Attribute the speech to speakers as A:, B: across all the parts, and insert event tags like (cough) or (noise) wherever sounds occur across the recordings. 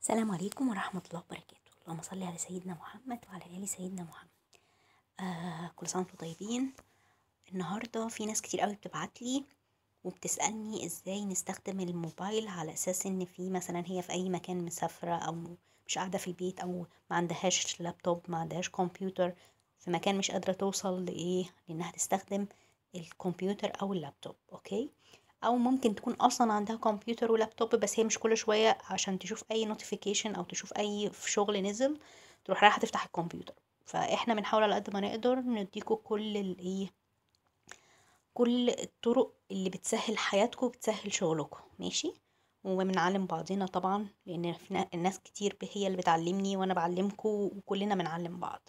A: السلام عليكم ورحمة الله وبركاته اللهم صل على سيدنا محمد وعلى آل سيدنا محمد آه كل سنة وانتم طيبين النهاردة في ناس كتير قوي بتبعتلي وبتسألني ازاي نستخدم الموبايل على أساس ان في مثلا هي في أي مكان مسافرة أو مش قاعدة في البيت أو ما عندهاش لابتوب ما عندهاش كمبيوتر في مكان مش قادرة توصل لإيه لإنها تستخدم الكمبيوتر أو اللابتوب أوكي او ممكن تكون اصلا عندها كمبيوتر ولابتوب بس هي مش كل شويه عشان تشوف اي نوتيفيكيشن او تشوف اي شغل نزل تروح رايحه تفتح الكمبيوتر فاحنا بنحاول على قد ما نقدر نديكو كل الايه كل الطرق اللي بتسهل حياتكم بتسهل شغلكم ماشي وبنعلم بعضنا طبعا لان الناس كتير هي اللي بتعلمني وانا بعلمكم وكلنا بنعلم بعض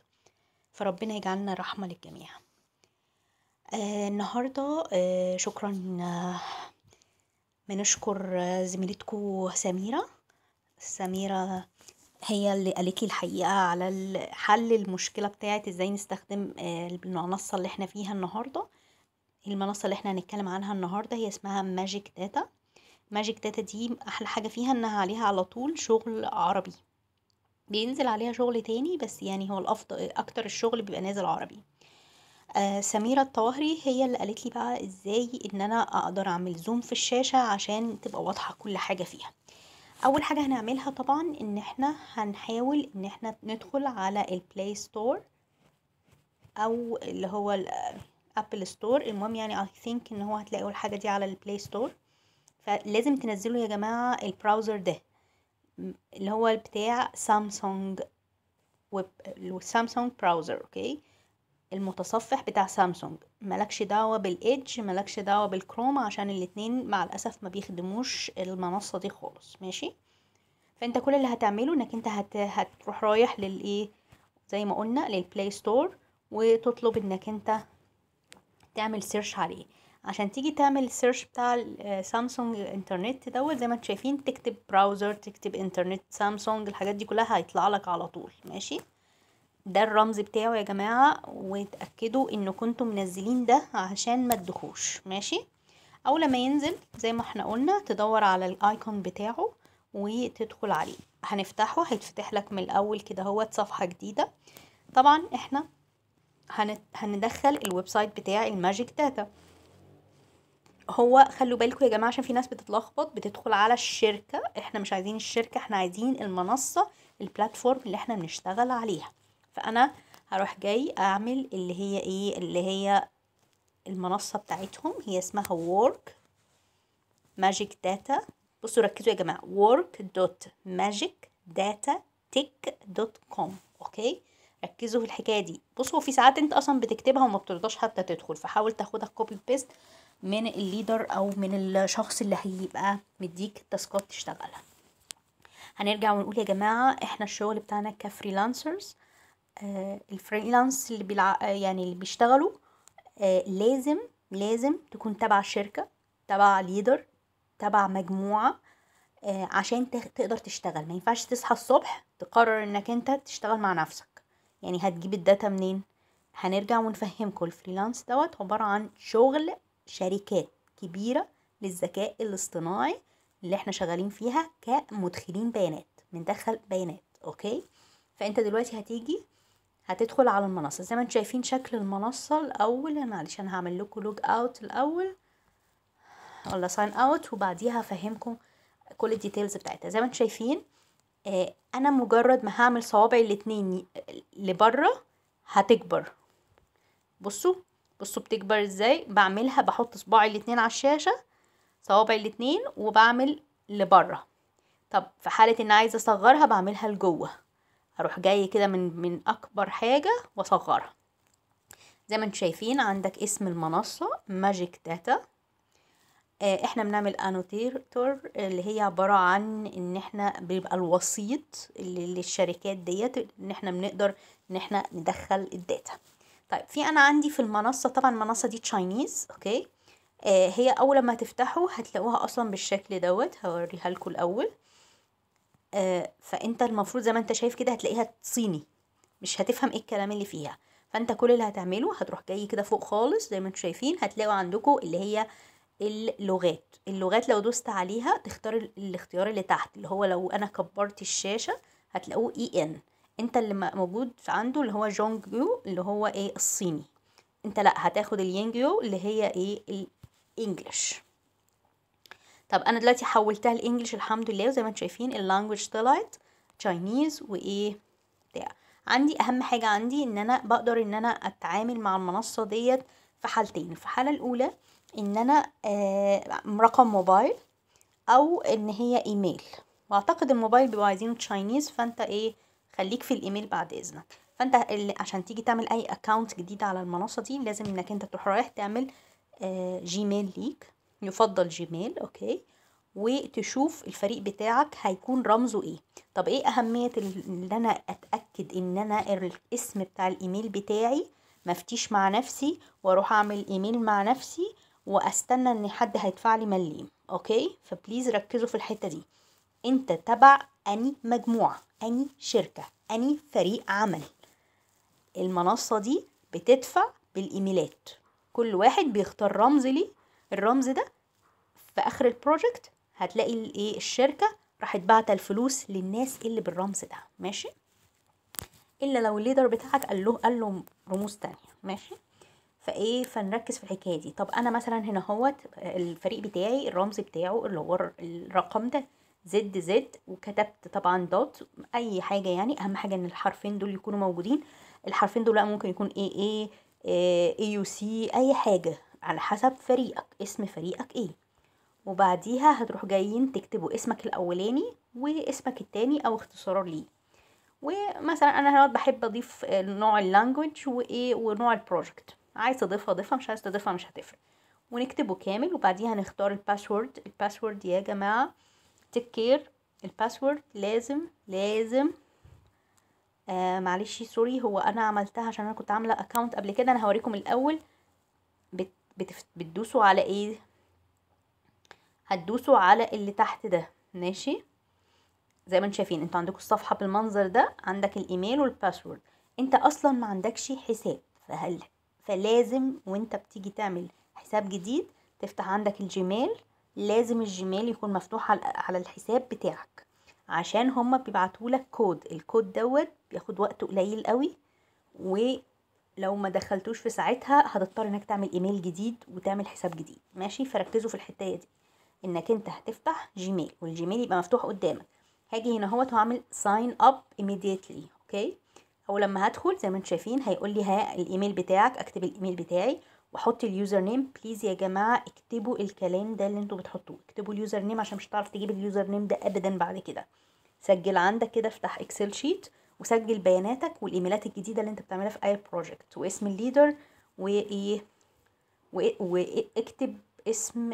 A: فربنا يجعلنا رحمه للجميع آه النهارده آه شكرا آه بنشكر زميلتكو سميرة سميرة هي اللي قالتلي الحقيقة على حل المشكلة بتاعة ازاي نستخدم آه، المنصة اللي احنا فيها النهاردة المنصة اللي احنا هنتكلم عنها النهاردة هي اسمها ماجيك داتا ماجيك داتا دي احلى حاجة فيها انها عليها على طول شغل عربي بينزل عليها شغل تاني بس يعني هو الافضل اكتر الشغل بيبقى نازل عربي آه، سميرة الطواهري هي اللي قالت لي بقى ازاي ان انا اقدر اعمل زوم في الشاشة عشان تبقى واضحة كل حاجة فيها اول حاجة هنعملها طبعا ان احنا هنحاول ان احنا ندخل على البلاي ستور او اللي هو الابل ستور المهم يعني اي ثينك ان هو هتلاقوا الحاجة دي على البلاي ستور فلازم تنزلوا يا جماعة البراوزر ده اللي هو بتاع سامسونج سامسونج براوزر اوكي المتصفح بتاع سامسونج ملكش دعوه بالايدج ملكش دعوه بالكروم عشان الاتنين مع الاسف ما بيخدموش المنصه دي خالص ماشي فانت كل اللي هتعمله انك انت هت... هتروح رايح للايه زي ما قلنا للبلاي ستور وتطلب انك انت تعمل سيرش عليه عشان تيجي تعمل سيرش بتاع آه، سامسونج انترنت دوت زي ما انتم شايفين تكتب براوزر تكتب انترنت سامسونج الحاجات دي كلها هيطلع لك على طول ماشي ده الرمز بتاعه يا جماعة وتأكدوا ان كنتم منزلين ده عشان ما تدخوش ماشي او لما ينزل زي ما احنا قلنا تدور على الايكون بتاعه وتدخل عليه هنفتحه هيتفتح لك من الاول كده هو صفحة جديدة طبعا احنا هندخل الويب سايت بتاع الماجيك داتا هو خلوا بالكم يا جماعه عشان في ناس بتتلخبط بتدخل على الشركه احنا مش عايزين الشركه احنا عايزين المنصه البلاتفورم اللي احنا بنشتغل عليها فانا هروح جاي اعمل اللي هي ايه اللي هي المنصه بتاعتهم هي اسمها work magic data بصوا ركزوا يا جماعه كوم اوكي ركزوا في الحكايه دي بصوا في ساعات انت اصلا بتكتبها وما بترضاش حتى تدخل فحاول تاخدها كوبي بيست من الليدر او من الشخص اللي هيبقى مديك التاسكات تشتغلها هنرجع ونقول يا جماعه احنا الشغل بتاعنا كفريلانسرز آه، الفريلانس اللي بيلع... يعني اللي بيشتغلوا آه، لازم لازم تكون تبع شركة تبع ليدر تبع مجموعة آه، عشان تقدر تشتغل ما ينفعش تصحى الصبح تقرر انك انت تشتغل مع نفسك يعني هتجيب الداتا منين هنرجع ونفهمكم الفريلانس دوت عبارة عن شغل شركات كبيرة للذكاء الاصطناعي اللي احنا شغالين فيها كمدخلين بيانات بندخل بيانات اوكي فانت دلوقتي هتيجي هتدخل على المنصة زي ما انتم شايفين شكل المنصة الأول معلش أنا هعمل لكم لوج أوت الأول ولا ساين أوت وبعديها هفهمكم كل الديتيلز بتاعتها زي ما انتم شايفين آه أنا مجرد ما هعمل صوابعي الاتنين لبره هتكبر بصوا بصوا بتكبر ازاي بعملها بحط صباعي الاتنين على الشاشة صوابعي الاتنين وبعمل لبره طب في حالة ان عايزة اصغرها بعملها لجوه هروح جاي كده من من اكبر حاجه واصغرها زي ما انتم شايفين عندك اسم المنصه ماجيك آه، داتا احنا بنعمل انوتيتور اللي هي عباره عن ان احنا بيبقى الوسيط للشركات ديت ان احنا بنقدر ان احنا ندخل الداتا طيب في انا عندي في المنصه طبعا المنصه دي تشاينيز اوكي آه هي اول ما تفتحوا هتلاقوها اصلا بالشكل دوت هوريها لكم الاول آه، فانت المفروض زي ما انت شايف كده هتلاقيها صيني مش هتفهم ايه الكلام اللي فيها فانت كل اللي هتعمله هتروح جاي كده فوق خالص زي ما انتم شايفين هتلاقوا عندكم اللي هي اللغات اللغات لو دوست عليها تختار الاختيار اللي تحت اللي هو لو انا كبرت الشاشه هتلاقوه اي e ان انت اللي موجود عنده اللي هو جونج يو اللي هو ايه الصيني انت لا هتاخد الينجيو يو اللي هي ايه الانجليش طب انا دلوقتي حولتها لانجلش الحمد لله وزي ما انتم شايفين اللانجوج طلعت تشاينيز وايه بتاع عندي اهم حاجه عندي ان انا بقدر ان انا اتعامل مع المنصه ديت في حالتين في الحاله الاولى ان انا آه رقم موبايل او ان هي ايميل واعتقد الموبايل بيبقوا عايزينه تشاينيز فانت ايه خليك في الايميل بعد اذنك فانت عشان تيجي تعمل اي اكونت جديد على المنصه دي لازم انك انت تروح رايح تعمل آه جيميل ليك يفضل جيميل اوكي وتشوف الفريق بتاعك هيكون رمزه ايه طب ايه اهمية ان انا اتأكد ان انا الاسم بتاع الايميل بتاعي مفتيش مع نفسي واروح اعمل ايميل مع نفسي واستنى ان حد هيدفع لي مليم اوكي فبليز ركزوا في الحتة دي انت تبع اني مجموعة اني شركة اني فريق عمل المنصة دي بتدفع بالايميلات كل واحد بيختار رمز ليه الرمز ده في اخر البروجكت هتلاقي الايه الشركه راحت بعت الفلوس للناس اللي بالرمز ده ماشي الا لو الليدر بتاعك قال له قال له رموز تانية ماشي فايه فنركز في الحكايه دي طب انا مثلا هنا اهوت الفريق بتاعي الرمز بتاعه اللي هو الرقم ده زد زد وكتبت طبعا دوت اي حاجه يعني اهم حاجه ان الحرفين دول يكونوا موجودين الحرفين دول ممكن يكون ايه ايه اي إيه، يو سي اي حاجه على حسب فريقك اسم فريقك ايه وبعديها هتروح جايين تكتبوا اسمك الاولاني واسمك التاني او اختصار ليه ومثلا انا هنا بحب اضيف نوع اللانجوج وايه ونوع البروجكت عايز تضيفها ضيفها مش عايز تضيفها مش هتفرق ونكتبه كامل وبعديها نختار الباسورد الباسورد يا جماعه تيك كير الباسورد لازم لازم آه معلش سوري هو انا عملتها عشان انا كنت عامله اكونت قبل كده انا هوريكم الاول بت بتدوسوا على ايه هتدوسوا على اللي تحت ده ماشي زي ما انتم شايفين انتوا عندكم الصفحه بالمنظر ده عندك الايميل والباسورد انت اصلا ما عندكش حساب فهل فلازم وانت بتيجي تعمل حساب جديد تفتح عندك الجيميل لازم الجيميل يكون مفتوح على الحساب بتاعك عشان هما بيبعتولك كود الكود دوت بياخد وقت قليل قوي و لو ما دخلتوش في ساعتها هتضطر انك تعمل ايميل جديد وتعمل حساب جديد ماشي فركزوا في الحتايه دي انك انت هتفتح جيميل والجيميل يبقى مفتوح قدامك هاجي هنا اهوت وهعمل ساين اب immediately اوكي او لما هدخل زي ما انتم شايفين هيقول لي ها الايميل بتاعك اكتب الايميل بتاعي واحط اليوزر نيم بليز يا جماعه اكتبوا الكلام ده اللي انتوا بتحطوه اكتبوا اليوزر نيم عشان مش هتعرف تجيب اليوزر نيم ده ابدا بعد كده سجل عندك كده افتح اكسل شيت وسجل بياناتك والايميلات الجديده اللي انت بتعملها في اي بروجكت واسم الليدر وايه واكتب إيه، إيه، اسم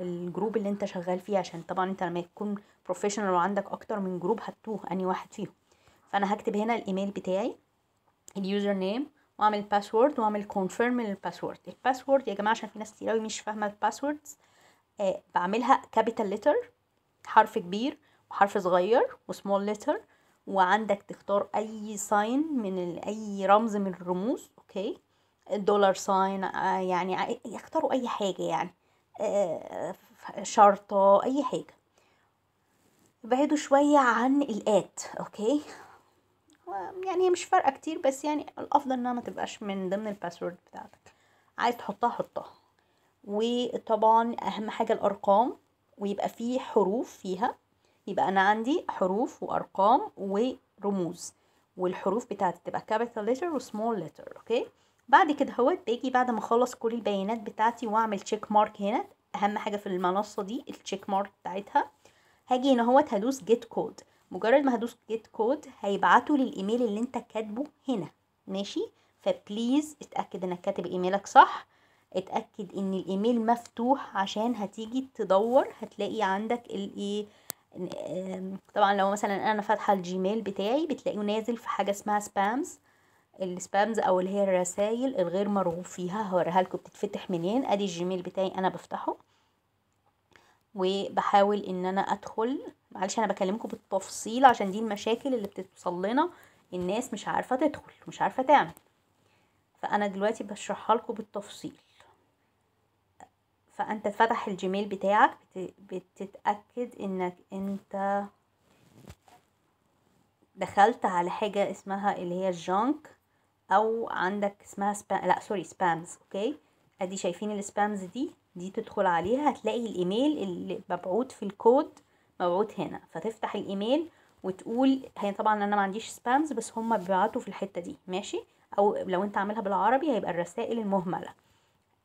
A: الجروب اللي انت شغال فيه عشان طبعا انت لما تكون بروفيشنال وعندك اكتر من جروب هتوه اني واحد فيهم فانا هكتب هنا الايميل بتاعي اليوزر نيم واعمل باسورد واعمل كونفيرم للباسورد الباسورد يا جماعه عشان في ناس كتير قوي مش فاهمه الباسوردز آه بعملها كابيتال لتر حرف كبير وحرف صغير وسمول لتر وعندك تختار اي ساين من اي رمز من الرموز اوكي دولار آه، ساين يعني يختاروا اي حاجة يعني آه، شرطة اي حاجة ابعدوا شوية عن الات اوكي يعني هي مش فارقة كتير بس يعني الافضل انها ما تبقاش من ضمن الباسورد بتاعتك عايز تحطها حطها وطبعا اهم حاجة الارقام ويبقى فيه حروف فيها يبقى أنا عندي حروف وأرقام ورموز والحروف بتاعتي تبقى capital letter و small letter أوكي بعد كده اهوت باجي بعد ما اخلص كل البيانات بتاعتي واعمل تشيك مارك هنا اهم حاجه في المنصه دي التشيك مارك بتاعتها هاجي هنا اهوت هدوس جيت كود مجرد ما هدوس جيت كود هيبعته لي الايميل اللي انت كاتبه هنا ماشي فبليز اتاكد انك كاتب ايميلك صح اتاكد ان الايميل مفتوح عشان هتيجي تدور هتلاقي عندك الايه طبعا لو مثلا انا فاتحه الجيميل بتاعي بتلاقيه نازل في حاجه اسمها سبامز السبامز او اللي هي الرسائل الغير مرغوب فيها هوريها لكم بتتفتح منين ادي الجيميل بتاعي انا بفتحه وبحاول ان انا ادخل معلش انا بكلمكم بالتفصيل عشان دي المشاكل اللي بتوصل لنا الناس مش عارفه تدخل مش عارفه تعمل فانا دلوقتي بشرحها لكم بالتفصيل فانت تفتح الجيميل بتاعك بتتأكد انك انت دخلت على حاجة اسمها اللي هي الجونك او عندك اسمها سبام لا سوري سبامز اوكي ادي شايفين السبامز دي دي تدخل عليها هتلاقي الايميل اللي مبعوت في الكود مبعوت هنا فتفتح الايميل وتقول هي طبعا انا ما عنديش سبامز بس هم بيبعتوا في الحته دي ماشي او لو انت عاملها بالعربي هيبقى الرسائل المهمله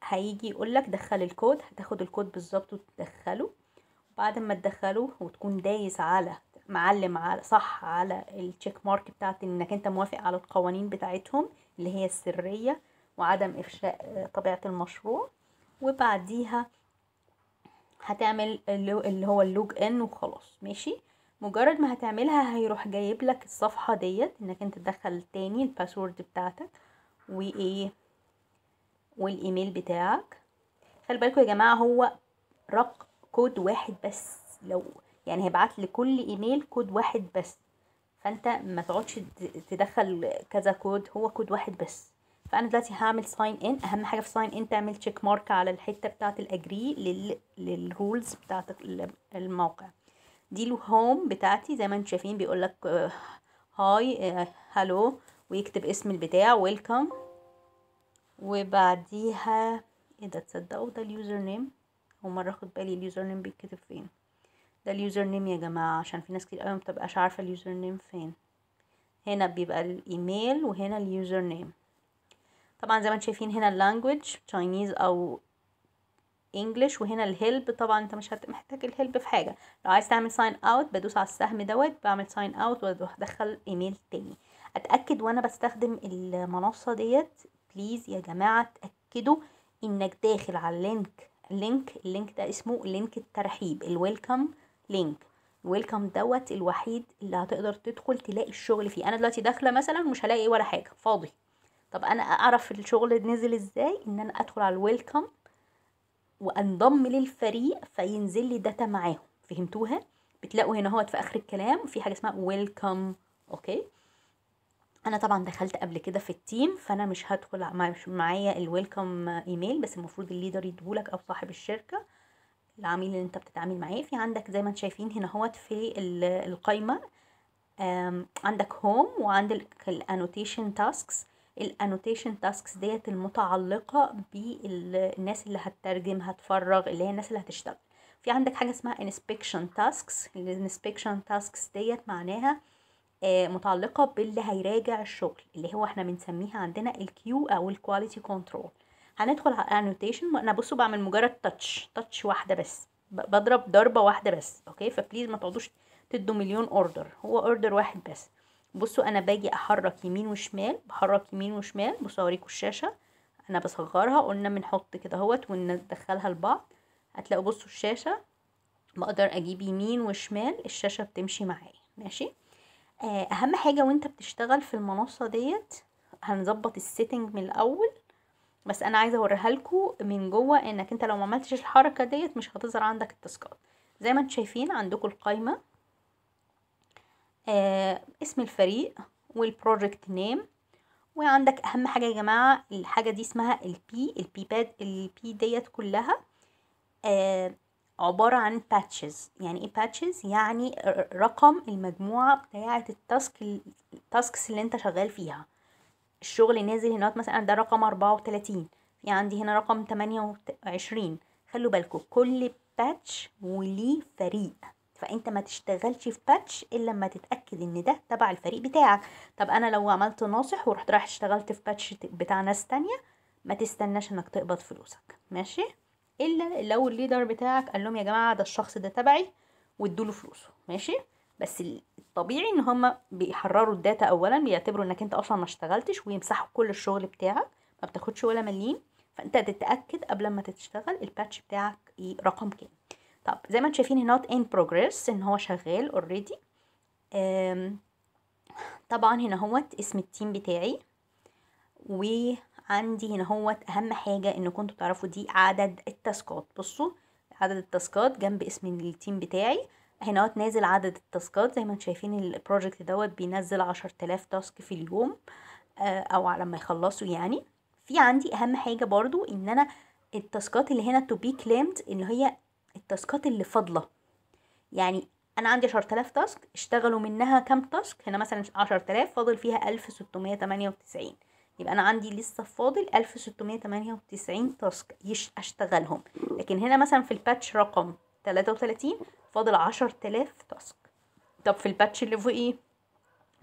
A: هيجي يقولك دخل الكود هتاخد الكود بالظبط وتدخله بعد ما تدخله وتكون دايس على معلم على صح على التشيك مارك بتاعت انك انت موافق على القوانين بتاعتهم اللي هي السرية وعدم افشاء آه، طبيعة المشروع وبعديها هتعمل اللي هو اللوج ان وخلاص ماشي مجرد ما هتعملها هيروح جايب لك الصفحة ديت انك انت تدخل تاني الباسورد بتاعتك وايه والايميل بتاعك خلي بالكم يا جماعه هو رق كود واحد بس لو يعني هيبعت لكل ايميل كود واحد بس فانت ما تقعدش تدخل كذا كود هو كود واحد بس فانا دلوقتي هعمل ساين ان اهم حاجه في ساين ان تعمل تشيك مارك على الحته بتاعه الاجري للرولز بتاعه الموقع دي الهوم بتاعتي زي ما انتم شايفين بيقول لك هاي آه، آه، هالو ويكتب اسم البتاع ويلكم وبعديها ايه ده تصدقوا ده اليوزر نيم اول مره اخد بالي اليوزر نيم بيتكتب فين ده اليوزر نيم يا جماعه عشان في ناس كتير قوي مبتبقاش عارفه اليوزر نيم فين هنا بيبقى الايميل وهنا اليوزر نيم طبعا زي ما انتم شايفين هنا اللانجوج تشاينيز او انجلش وهنا الهلب طبعا انت مش محتاج الهلب في حاجه لو عايز تعمل ساين اوت بدوس على السهم دوت بعمل ساين اوت وادخل ايميل تاني اتاكد وانا بستخدم المنصه ديت بليز يا جماعة تأكدوا انك داخل على اللينك اللينك اللينك ده اسمه لينك الترحيب الويلكم لينك الويلكم دوت الوحيد اللي هتقدر تدخل تلاقي الشغل فيه انا دلوقتي داخله مثلا مش هلاقي ولا حاجه فاضي طب انا اعرف الشغل نزل ازاي ان انا ادخل على الويلكم وانضم للفريق فينزل لي داتا معاهم فهمتوها بتلاقوا هنا اهوت في اخر الكلام في حاجه اسمها ويلكم اوكي انا طبعا دخلت قبل كده في التيم فانا مش هدخل مش معايا الويلكم ايميل بس المفروض الليدر يديهولك او صاحب الشركه العميل اللي انت بتتعامل معاه في عندك زي ما انت شايفين هنا هوت في القايمه عندك هوم وعندك الانوتيشن تاسكس الانوتيشن تاسكس ديت المتعلقه بالناس اللي هتترجم هتفرغ اللي هي الناس اللي هتشتغل في عندك حاجه اسمها inspection tasks الانسبكشن تاسكس ديت معناها آه، متعلقة باللي هيراجع الشغل اللي هو احنا بنسميها عندنا الكيو او الكواليتي كنترول هندخل على انوتيشن انا بصوا بعمل مجرد تاتش تاتش واحدة بس بضرب ضربة واحدة بس اوكي فبليز ما تقعدوش تدوا مليون اوردر هو اوردر واحد بس بصوا انا باجي احرك يمين وشمال بحرك يمين وشمال بصوا اوريكم الشاشة انا بصغرها قلنا بنحط كده اهوت وندخلها لبعض هتلاقوا بصوا الشاشة بقدر اجيب يمين وشمال الشاشة بتمشي معايا ماشي آه، اهم حاجة وانت بتشتغل في المنصة ديت هنظبط السيتنج من الاول بس انا عايزة اوريها لكم من جوه انك انت لو ما عملتش الحركة ديت مش هتظهر عندك التاسكات زي ما انتم شايفين عندكم القايمة آه اسم الفريق والبروجكت نيم وعندك اهم حاجة يا جماعة الحاجة دي اسمها البي البي باد البي ديت كلها آه عبارة عن باتشز يعني ايه باتشز يعني رقم المجموعة بتاعة التاسك التاسكس اللي انت شغال فيها الشغل نازل هنا مثلا ده رقم أربعة وتلاتين في عندي هنا رقم تمانية وعشرين خلوا بالكم كل باتش وليه فريق فانت ما تشتغلش في باتش الا لما تتاكد ان ده تبع الفريق بتاعك طب انا لو عملت ناصح ورحت رايح اشتغلت في باتش بتاع ناس تانية ما تستناش انك تقبض فلوسك ماشي الا لو الليدر بتاعك قال لهم يا جماعه ده الشخص ده تبعي وادوا له فلوسه ماشي بس الطبيعي ان هما بيحرروا الداتا اولا بيعتبروا انك انت اصلا ما اشتغلتش ويمسحوا كل الشغل بتاعك ما بتاخدش ولا مليم فانت تتاكد قبل ما تشتغل الباتش بتاعك ايه رقم كام طب زي ما انتم شايفين هنا ان بروجريس ان هو شغال اوريدي طبعا هنا هوت اسم التيم بتاعي و عندي هنا هوت اهم حاجه انكم كنتوا تعرفوا دي عدد التاسكات بصوا عدد التاسكات جنب اسم التيم بتاعي هنا اهوت نازل عدد التاسكات زي ما انتم شايفين البروجكت دوت بينزل عشر تلاف تاسك في اليوم آه، او على ما يخلصوا يعني في عندي اهم حاجه برضو ان انا التاسكات اللي هنا تو بي كليمد اللي هي التاسكات اللي فاضله يعني انا عندي عشر تلاف تاسك اشتغلوا منها كام تاسك هنا مثلا عشر تلاف فاضل فيها الف ستمية تمانية وتسعين يبقى انا عندي لسه فاضل 1698 تاسك اشتغلهم لكن هنا مثلا في الباتش رقم 33 فاضل 10000 تاسك طب في الباتش اللي فوق ايه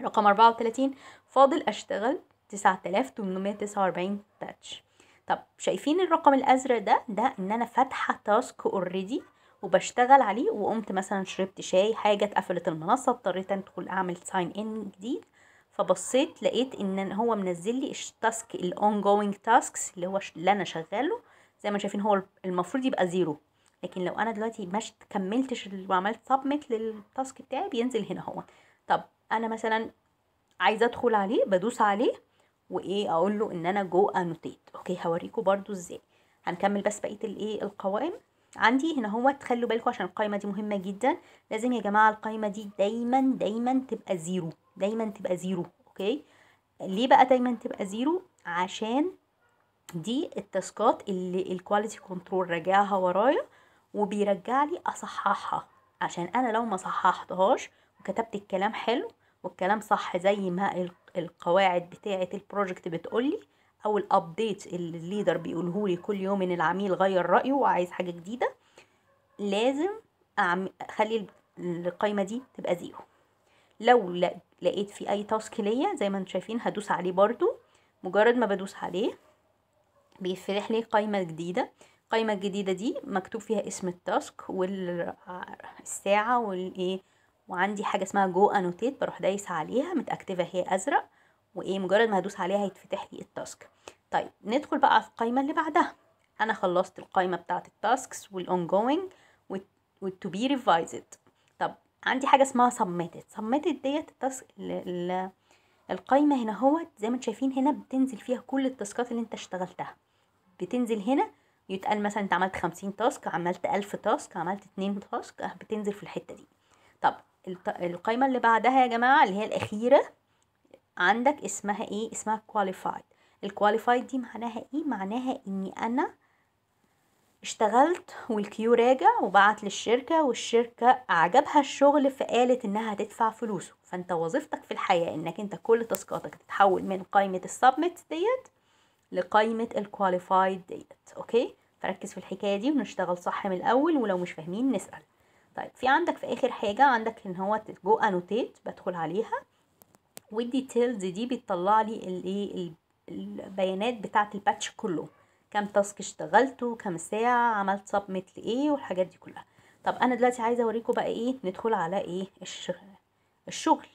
A: رقم 34 فاضل اشتغل 9849 باتش طب شايفين الرقم الازرق ده ده ان انا فاتحه تاسك اوريدي وبشتغل عليه وقمت مثلا شربت شاي حاجه اتقفلت المنصه اضطريت ادخل اعمل ساين ان جديد فبصيت لقيت ان هو منزل لي التاسك الاون جوينج تاسكس اللي هو اللي انا شغاله زي ما شايفين هو المفروض يبقى زيرو لكن لو انا دلوقتي ما كملتش وعملت سبميت للتاسك بتاعي بينزل هنا هو طب انا مثلا عايزه ادخل عليه بدوس عليه وايه اقول له ان انا جو انوتيت اوكي هوريكم برده ازاي هنكمل بس بقيه الايه القوائم عندي هنا هو تخلوا بالكم عشان القايمة دي مهمة جدا لازم يا جماعة القايمة دي دايما دايما تبقى زيرو دايما تبقى زيرو اوكي ليه بقى دايما تبقى زيرو عشان دي التاسكات اللي الكواليتي كنترول راجعها ورايا وبيرجع لي اصححها عشان انا لو ما صححتهاش وكتبت الكلام حلو والكلام صح زي ما القواعد بتاعه البروجكت بتقولي او الابديت اللي الليدر بيقوله لي كل يوم ان العميل غير رايه وعايز حاجه جديده لازم أعم... اخلي القايمه دي تبقى زيرو لو لقيت في اي تاسك ليا زي ما انتم شايفين هدوس عليه برضو مجرد ما بدوس عليه بيفتح لي قايمه جديده القايمه الجديده دي مكتوب فيها اسم التاسك والساعه والايه وعندي حاجه اسمها جو انوتيت بروح دايسه عليها متاكتفه هي ازرق وايه مجرد ما هدوس عليها هيتفتح لي التاسك طيب ندخل بقى في القايمه اللي بعدها انا خلصت القايمه بتاعه التاسكس والاون جوينج والتو بي ريفايزد طب عندي حاجه اسمها سبميتد سبميتد ديت التاسك القايمه هنا اهوت زي ما انتم شايفين هنا بتنزل فيها كل التاسكات اللي انت اشتغلتها بتنزل هنا يتقال مثلا انت عملت خمسين تاسك عملت الف تاسك عملت اتنين تاسك بتنزل في الحته دي طب القايمه اللي بعدها يا جماعه اللي هي الاخيره عندك اسمها ايه اسمها qualified الكواليفايد دي معناها ايه معناها اني انا اشتغلت والكيو راجع وبعت للشركة والشركة عجبها الشغل فقالت انها هتدفع فلوسه فانت وظيفتك في الحياة انك انت كل تاسكاتك تتحول من قائمة السبمت ديت لقائمة الكواليفايد ديت اوكي فركز في الحكاية دي ونشتغل صح من الاول ولو مش فاهمين نسأل طيب في عندك في اخر حاجة عندك ان هو جو انوتيت بدخل عليها والديتيلز دي بتطلع لي إيه، البيانات بتاعه الباتش كله كام تاسك اشتغلته كام ساعه عملت سبميت لايه والحاجات دي كلها طب انا دلوقتي عايزه اوريكم بقى ايه ندخل على ايه الشغل الشغل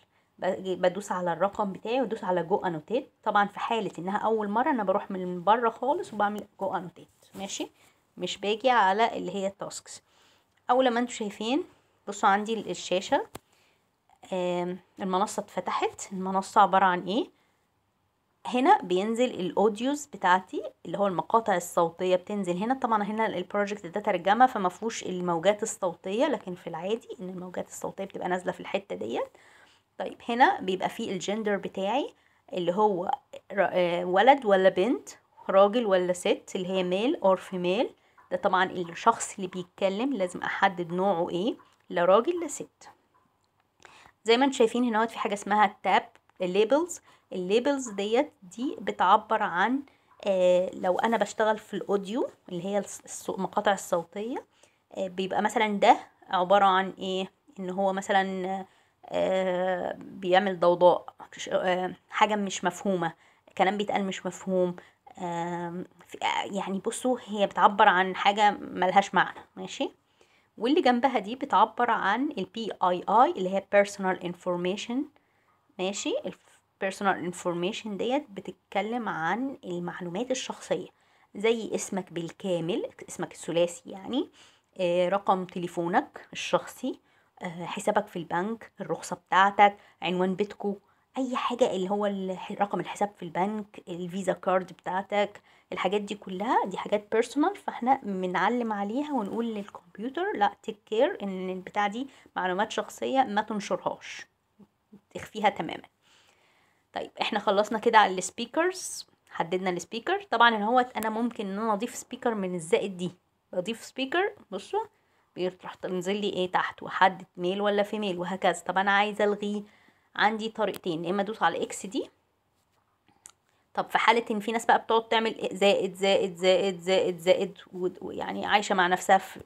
A: بدوس على الرقم بتاعي وادوس على جو انوتيت طبعا في حاله انها اول مره انا بروح من بره خالص وبعمل جو انوتيت ماشي مش باجي على اللي هي التاسكس اول ما انتوا شايفين بصوا عندي الشاشه المنصة اتفتحت المنصة عبارة عن ايه هنا بينزل الاوديوز بتاعتي اللي هو المقاطع الصوتيه بتنزل هنا طبعا هنا البروجكت ده ترجمه فما فيهوش الموجات الصوتيه لكن في العادي ان الموجات الصوتيه بتبقى نازله في الحته ديت طيب هنا بيبقى فيه الجندر بتاعي اللي هو آه، ولد ولا بنت راجل ولا ست اللي هي ميل اور فيميل ده طبعا الشخص اللي بيتكلم لازم احدد نوعه ايه لا راجل لا ست زي ما انتم شايفين هنا في حاجه اسمها التاب الليبلز الليبلز ديت دي بتعبر عن آه لو انا بشتغل في الاوديو اللي هي المقاطع الصوتيه آه بيبقى مثلا ده عباره عن ايه ان هو مثلا آه بيعمل ضوضاء آه حاجه مش مفهومه كلام بيتقال مش مفهوم آه يعني بصوا هي بتعبر عن حاجه ملهاش معنى ماشي واللي جنبها دي بتعبر عن ال اي اي اللي هي personal information ماشي ال personal information ديت بتتكلم عن المعلومات الشخصية زي اسمك بالكامل اسمك الثلاثي يعني آه، رقم تليفونك الشخصي آه، حسابك في البنك الرخصة بتاعتك عنوان بيتكو اي حاجة اللي هو رقم الحساب في البنك الفيزا كارد بتاعتك الحاجات دي كلها دي حاجات بيرسونال فاحنا بنعلم عليها ونقول للكمبيوتر لا تيك كير ان البتاع دي معلومات شخصيه ما تنشرهاش تخفيها تماما طيب احنا خلصنا كده على السبيكرز حددنا السبيكر طبعا ان هو انا ممكن ان انا اضيف سبيكر من الزائد دي بضيف سبيكر بصوا بيروح تنزل لي ايه تحت وحدد ميل ولا في ميل وهكذا طب انا عايزه الغيه عندي طريقتين يا اما ادوس على الاكس دي طب في حاله ان في ناس بقى بتقعد تعمل زائد زائد زائد زائد زائد ويعني عايشه مع نفسها في,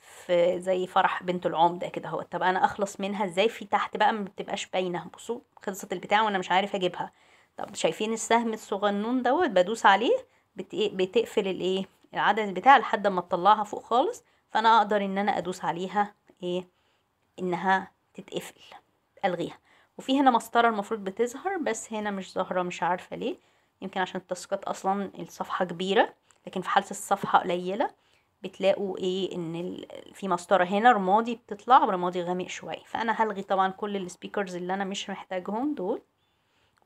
A: في زي فرح بنت العمده كده هو طب انا اخلص منها ازاي في تحت بقى ما بتبقاش باينه بصوا خلصت البتاع وانا مش عارف اجيبها طب شايفين السهم الصغنون دوت بدوس عليه بتقفل الايه العدد بتاع لحد ما تطلعها فوق خالص فانا اقدر ان انا ادوس عليها ايه انها تتقفل الغيها وفي هنا مسطرة المفروض بتظهر بس هنا مش ظاهرة مش عارفة ليه يمكن عشان التاسكات اصلا الصفحة كبيرة لكن في حالة الصفحة قليلة بتلاقوا ايه ان في مسطرة هنا رمادي بتطلع ورمادي غامق شوية فانا هلغي طبعا كل السبيكرز اللي انا مش محتاجهم دول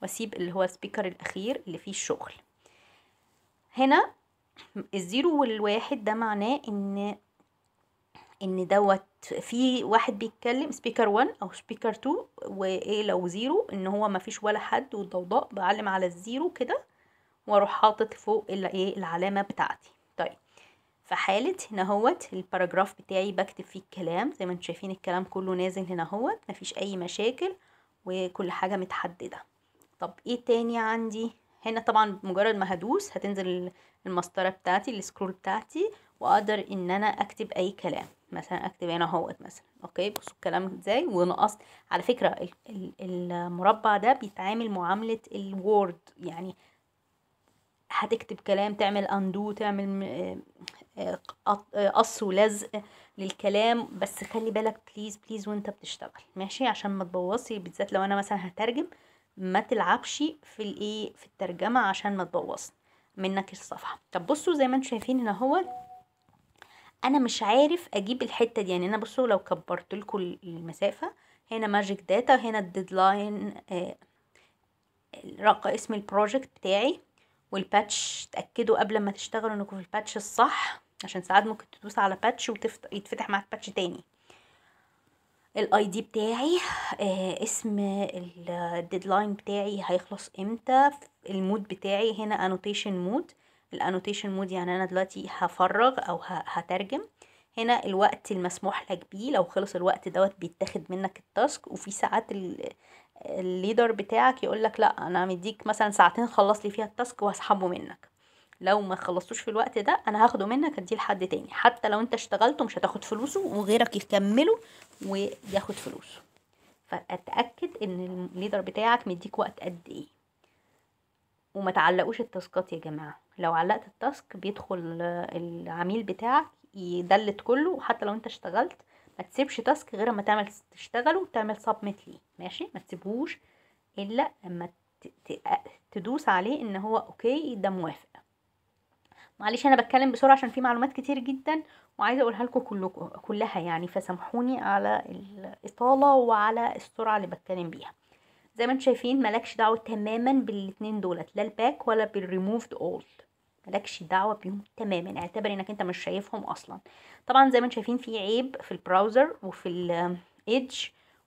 A: واسيب اللي هو السبيكر الاخير اللي فيه الشغل هنا الزيرو والواحد ده معناه ان ان دوت في واحد بيتكلم سبيكر 1 او سبيكر 2 وايه لو زيرو ان هو مفيش ولا حد والضوضاء بعلم على الزيرو كده واروح حاطط فوق ايه العلامه بتاعتي طيب في حاله هنا هوت الباراجراف بتاعي بكتب فيه الكلام زي ما انتم شايفين الكلام كله نازل هنا هوت مفيش اي مشاكل وكل حاجه متحدده طب ايه تاني عندي هنا طبعا مجرد ما هدوس هتنزل المسطره بتاعتي السكرول بتاعتي واقدر ان انا اكتب اي كلام مثلا اكتب هنا اهوت مثلا اوكي بصوا الكلام ازاي ونقصت على فكره المربع ده بيتعامل معامله الوورد يعني هتكتب كلام تعمل اندو تعمل آه، آه، آه، قص ولزق للكلام بس خلي بالك بليز بليز وانت بتشتغل ماشي عشان ما تبوظي بالذات لو انا مثلا هترجم ما تلعبش في الايه في الترجمه عشان ما تبوظ منك الصفحه طب بصوا زي ما انتم شايفين هنا اهوت انا مش عارف اجيب الحته دي يعني انا بصوا لو كبرت لكم المسافه هنا ماجيك داتا هنا الديدلاين آه، رقم اسم البروجكت بتاعي والباتش تاكدوا قبل ما تشتغلوا انكم في الباتش الصح عشان ساعات ممكن تدوس على باتش ويتفتح معاك باتش تاني الاي دي بتاعي آه اسم الديدلاين بتاعي هيخلص امتى المود بتاعي هنا انوتيشن مود الانوتيشن مود يعني انا دلوقتي هفرغ او هترجم هنا الوقت المسموح لك بيه لو خلص الوقت دوت بيتاخد منك التاسك وفي ساعات الليدر بتاعك يقول لك لا انا مديك مثلا ساعتين خلص لي فيها التاسك وهسحبه منك لو ما خلصتوش في الوقت ده انا هاخده منك اديه لحد تاني حتى لو انت اشتغلته مش هتاخد فلوسه وغيرك يكمله وياخد فلوسه فاتاكد ان الليدر بتاعك مديك وقت قد ايه وما تعلقوش التاسكات يا جماعه لو علقت التاسك بيدخل العميل بتاعك يدلت كله وحتى لو انت اشتغلت ما تسيبش تاسك غير اما تعمل تشتغله وتعمل سبميت ليه ماشي ما تسيبهوش الا اما تدوس عليه ان هو اوكي ده موافق معلش انا بتكلم بسرعه عشان في معلومات كتير جدا وعايزه اقولها لكم كلكم كلها يعني فسامحوني على الاطاله وعلى السرعه اللي بتكلم بيها زي ما انتم شايفين مالكش دعوه تماما بالاتنين دولت لا الباك ولا بالريموفد اولد مالكش دعوه بيهم تماما يعني اعتبر انك انت مش شايفهم اصلا طبعا زي ما انتم شايفين في عيب في البراوزر وفي الايدج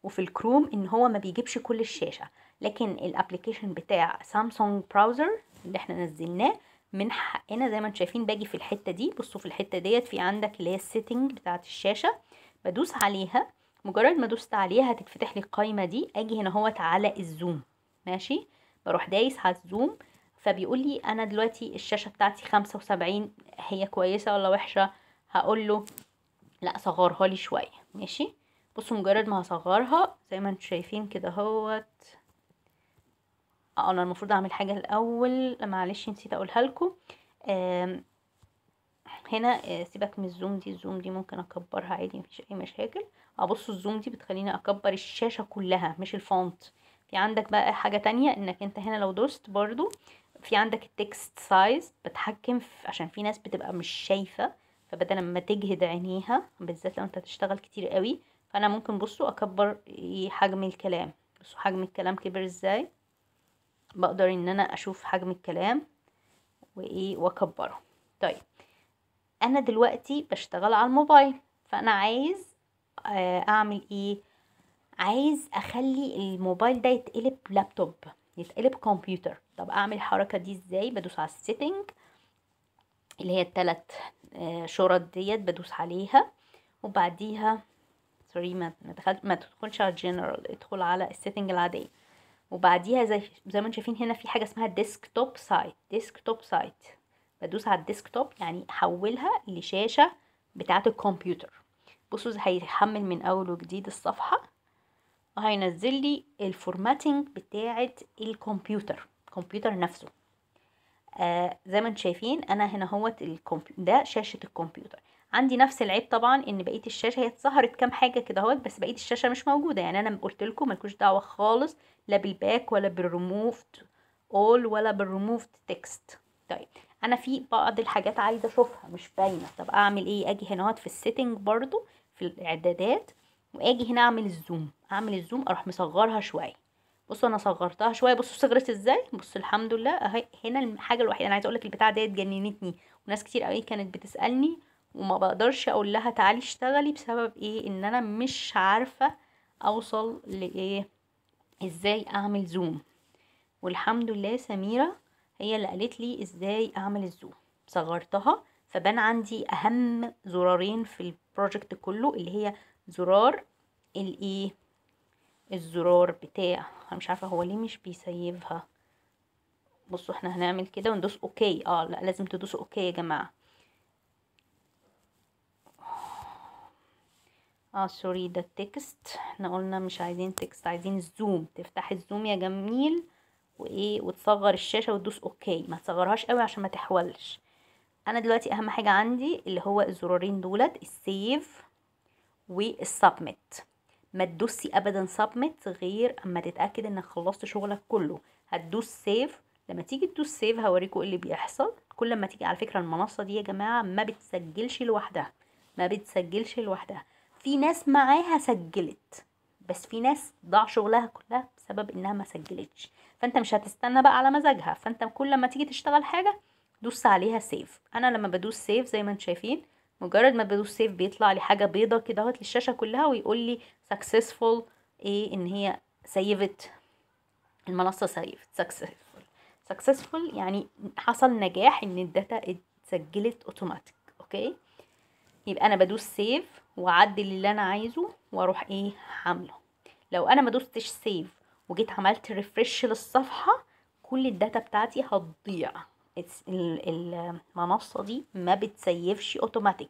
A: وفي الكروم ان هو ما بيجيبش كل الشاشه لكن الابلكيشن بتاع سامسونج براوزر اللي احنا نزلناه من حقنا زي ما انتم شايفين باجي في الحته دي بصوا في الحته ديت في عندك اللي هي السيتنج بتاعه الشاشه بدوس عليها مجرد ما دوست عليها هتتفتح لي القايمه دي اجي هنا اهوت على الزوم ماشي بروح دايس على الزوم فبيقول لي انا دلوقتي الشاشه بتاعتي خمسة وسبعين هي كويسه ولا وحشه هقول له لا صغرها لي شويه ماشي بصوا مجرد ما هصغرها زي ما انتم شايفين كده اهوت اه، انا المفروض اعمل حاجه الاول معلش نسيت اقولها لكم هنا آه، سيبك من الزوم دي الزوم دي ممكن اكبرها عادي مفيش اي مشاكل ابص آه، الزوم دي بتخليني اكبر الشاشه كلها مش الفونت في عندك بقى حاجه تانية انك انت هنا لو دوست برضو في عندك التكست سايز بتحكم في عشان في ناس بتبقى مش شايفه فبدل ما تجهد عينيها بالذات لو انت هتشتغل كتير قوي فانا ممكن بصوا اكبر إيه، حجم الكلام بصوا حجم الكلام كبر ازاي بقدر ان انا اشوف حجم الكلام وايه واكبره طيب انا دلوقتي بشتغل على الموبايل فانا عايز آه، اعمل ايه عايز اخلي الموبايل ده يتقلب لابتوب يتقلب كمبيوتر طب اعمل الحركه دي ازاي بدوس على السيتنج اللي هي التلات آه، شرط ديت بدوس عليها وبعديها سوري ما دخلت ما تدخلش على الجنرال ادخل على السيتنج العاديه وبعديها زي زي ما انتم شايفين هنا في حاجه اسمها ديسك توب سايت ديسك توب سايت بدوس على الديسكتوب يعني احولها لشاشة بتاعة الكمبيوتر بصوا هيحمل من اول وجديد الصفحة وهينزل لي الفورماتنج بتاعة الكمبيوتر الكمبيوتر نفسه آه زي ما انتم شايفين انا هنا هوت ده شاشة الكمبيوتر عندي نفس العيب طبعا ان بقيه الشاشه هي اتسهرت كام حاجه كده اهوت بس بقيه الشاشه مش موجوده يعني انا قلت لكم مالكوش دعوه خالص لا بالباك ولا بالريموفد اول ولا بالريموفد تكست طيب انا في بعض الحاجات عايزه اشوفها مش باينه طب اعمل ايه اجي هنا في السيتنج برضو في الاعدادات واجي هنا اعمل الزوم اعمل الزوم اروح مصغرها شويه بص انا صغرتها شويه بصوا صغرت ازاي بص الحمد لله اهي هنا الحاجه الوحيده انا عايزه اقول لك البتاعه ديت جننتني وناس كتير قوي كانت بتسالني وما بقدرش اقول لها تعالي اشتغلي بسبب ايه ان انا مش عارفه اوصل لايه ازاي اعمل زوم والحمد لله سميره هي اللي قالت لي ازاي اعمل الزوم صغرتها فبان عندي اهم زرارين في البروجكت كله اللي هي زرار الايه الزرار بتاع انا مش عارفه هو ليه مش بيسيفها بصوا احنا هنعمل كده وندوس اوكي اه لا لازم تدوسوا اوكي يا جماعه اه سوري ده التكست احنا قلنا مش عايزين تكست عايزين الزوم تفتح الزوم يا جميل وايه وتصغر الشاشه وتدوس اوكي ما تصغرهاش قوي عشان ما تحولش انا دلوقتي اهم حاجه عندي اللي هو الزرارين دولت السيف والسبميت ما تدوسي ابدا سبميت غير اما تتاكد انك خلصت شغلك كله هتدوس سيف لما تيجي تدوس سيف هوريكم إيه اللي بيحصل كل ما تيجي على فكره المنصه دي يا جماعه ما بتسجلش لوحدها ما بتسجلش لوحدها في ناس معاها سجلت بس في ناس ضاع شغلها كلها بسبب انها ما سجلتش فانت مش هتستنى بقى على مزاجها فانت كل ما تيجي تشتغل حاجه دوس عليها سيف انا لما بدوس سيف زي ما انتم شايفين مجرد ما بدوس سيف بيطلع لي حاجه بيضه كده اهوت للشاشه كلها ويقول لي سكسسفول ايه ان هي سيفت المنصه سيفت سكسسفول سكسسفول يعني حصل نجاح ان الداتا اتسجلت اوتوماتيك اوكي يبقى انا بدوس سيف واعدل اللي انا عايزه واروح ايه عامله لو انا ما دوستش سيف وجيت عملت ريفرش للصفحه كل الداتا بتاعتي هتضيع المنصه دي ما بتسيفش اوتوماتيك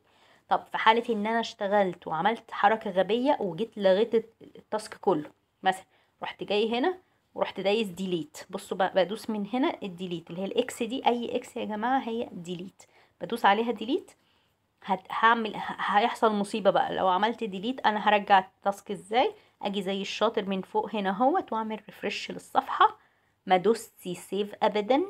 A: طب في حاله ان انا اشتغلت وعملت حركه غبيه وجيت لغيت التاسك كله مثلا رحت جاي هنا ورحت دايس ديليت بصوا بدوس من هنا الديليت اللي هي الاكس دي اي اكس يا جماعه هي ديليت بدوس عليها ديليت هعمل هيحصل مصيبه بقى لو عملت ديليت انا هرجع التاسك ازاي اجي زي الشاطر من فوق هنا اهوت واعمل ريفرش للصفحه ما دوستي سيف ابدا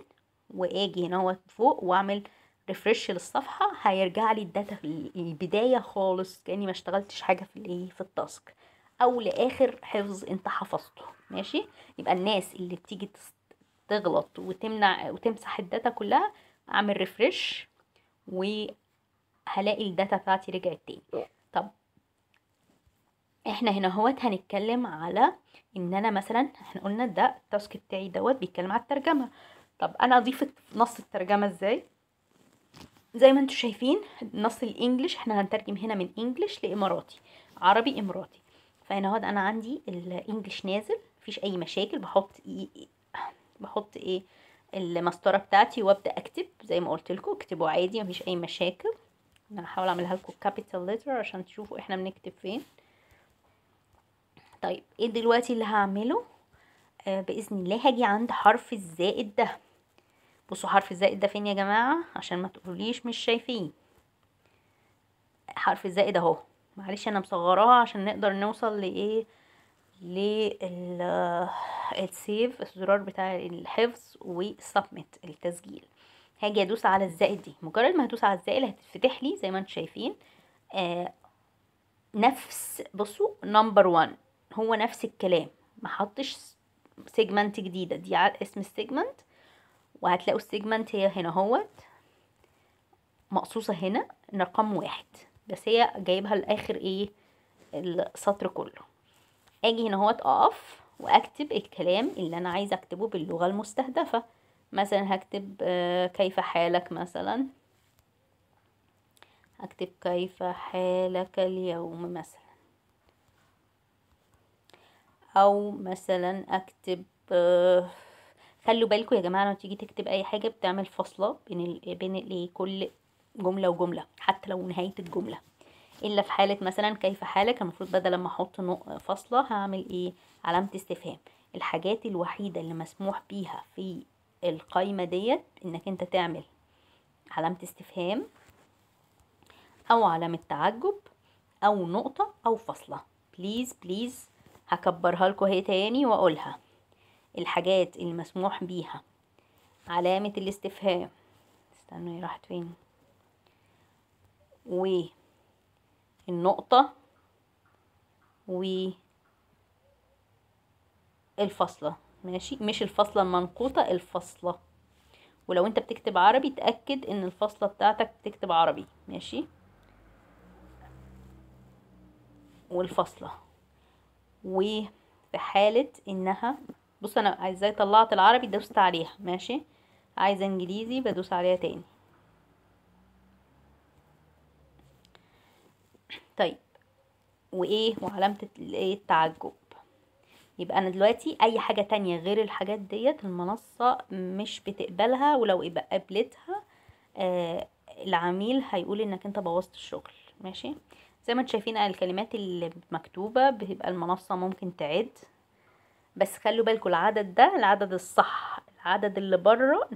A: واجي هنا اهوت فوق واعمل ريفرش للصفحه هيرجع لي الداتا البدايه خالص كاني ما اشتغلتش حاجه في الايه في التاسك او لاخر حفظ انت حفظته ماشي يبقى الناس اللي بتيجي تغلط وتمنع وتمسح الداتا كلها اعمل ريفرش و هلاقي الداتا بتاعتي رجعت تاني طب احنا هنا اهوت هنتكلم على ان انا مثلا احنا قلنا ده التاسك بتاعي دوت بيتكلم على الترجمه طب انا اضيف نص الترجمه ازاي زي ما انتم شايفين نص الانجليش احنا هنترجم هنا من انجليش لاماراتي عربي اماراتي فهنا اهوت انا عندي الانجليش نازل مفيش اي مشاكل بحط إيه بحط ايه المسطره بتاعتي وابدا اكتب زي ما قلت لكم اكتبوا عادي مفيش اي مشاكل انا هحاول اعملها لكم كابيتال ليتر عشان تشوفوا احنا بنكتب فين طيب ايه دلوقتي اللي هعمله آه باذن الله هاجي عند حرف الزائد ده بصوا حرف الزائد ده فين يا جماعه عشان ما تقوليش مش شايفين حرف الزائد اهو معلش انا مصغراها عشان نقدر نوصل لايه للسيف الزرار بتاع الحفظ وسبميت التسجيل هاجي ادوس على الزائد دي مجرد ما هدوس على الزائد هتتفتح لي زي ما انتم شايفين آه نفس بصوا نمبر 1 هو نفس الكلام ما حطش سيجمنت جديده دي اسم السيجمنت وهتلاقوا السيجمنت هي هنا اهوت مقصوصه هنا رقم واحد بس هي جايبها لاخر ايه السطر كله اجي هنا اهوت اقف واكتب الكلام اللي انا عايزه اكتبه باللغه المستهدفه مثلا هكتب آه، كيف حالك مثلا هكتب كيف حالك اليوم مثلا او مثلا اكتب آه، خلوا بالكم يا جماعه لما تيجي تكتب اي حاجه بتعمل فاصله بين ال... بين ال... كل جمله وجمله حتى لو نهايه الجمله الا في حاله مثلا كيف حالك المفروض بدل ما احط فاصله هعمل ايه علامه استفهام الحاجات الوحيده اللي مسموح بيها في القايمة ديت انك انت تعمل علامة استفهام او علامة تعجب او نقطة او فاصلة بليز بليز هكبرها لكم اهي تاني واقولها الحاجات اللي مسموح بيها علامة الاستفهام استنوا راحت فين و النقطة و الفاصلة ماشي مش الفاصله المنقوطه الفاصله ولو انت بتكتب عربي تاكد ان الفاصله بتاعتك بتكتب عربي ماشي والفاصله وفي حاله انها بص انا ازاي طلعت العربي دوست عليها ماشي عايزه انجليزي بدوس عليها تاني طيب وايه وعلامه التعجب يبقى انا دلوقتي اي حاجة تانية غير الحاجات ديت المنصة مش بتقبلها ولو يبقى قبلتها آه العميل هيقول انك انت بوظت الشغل ماشي زي ما انتم شايفين الكلمات اللي مكتوبة بتبقى المنصة ممكن تعد بس خلوا بالكم العدد ده العدد الصح العدد اللي بره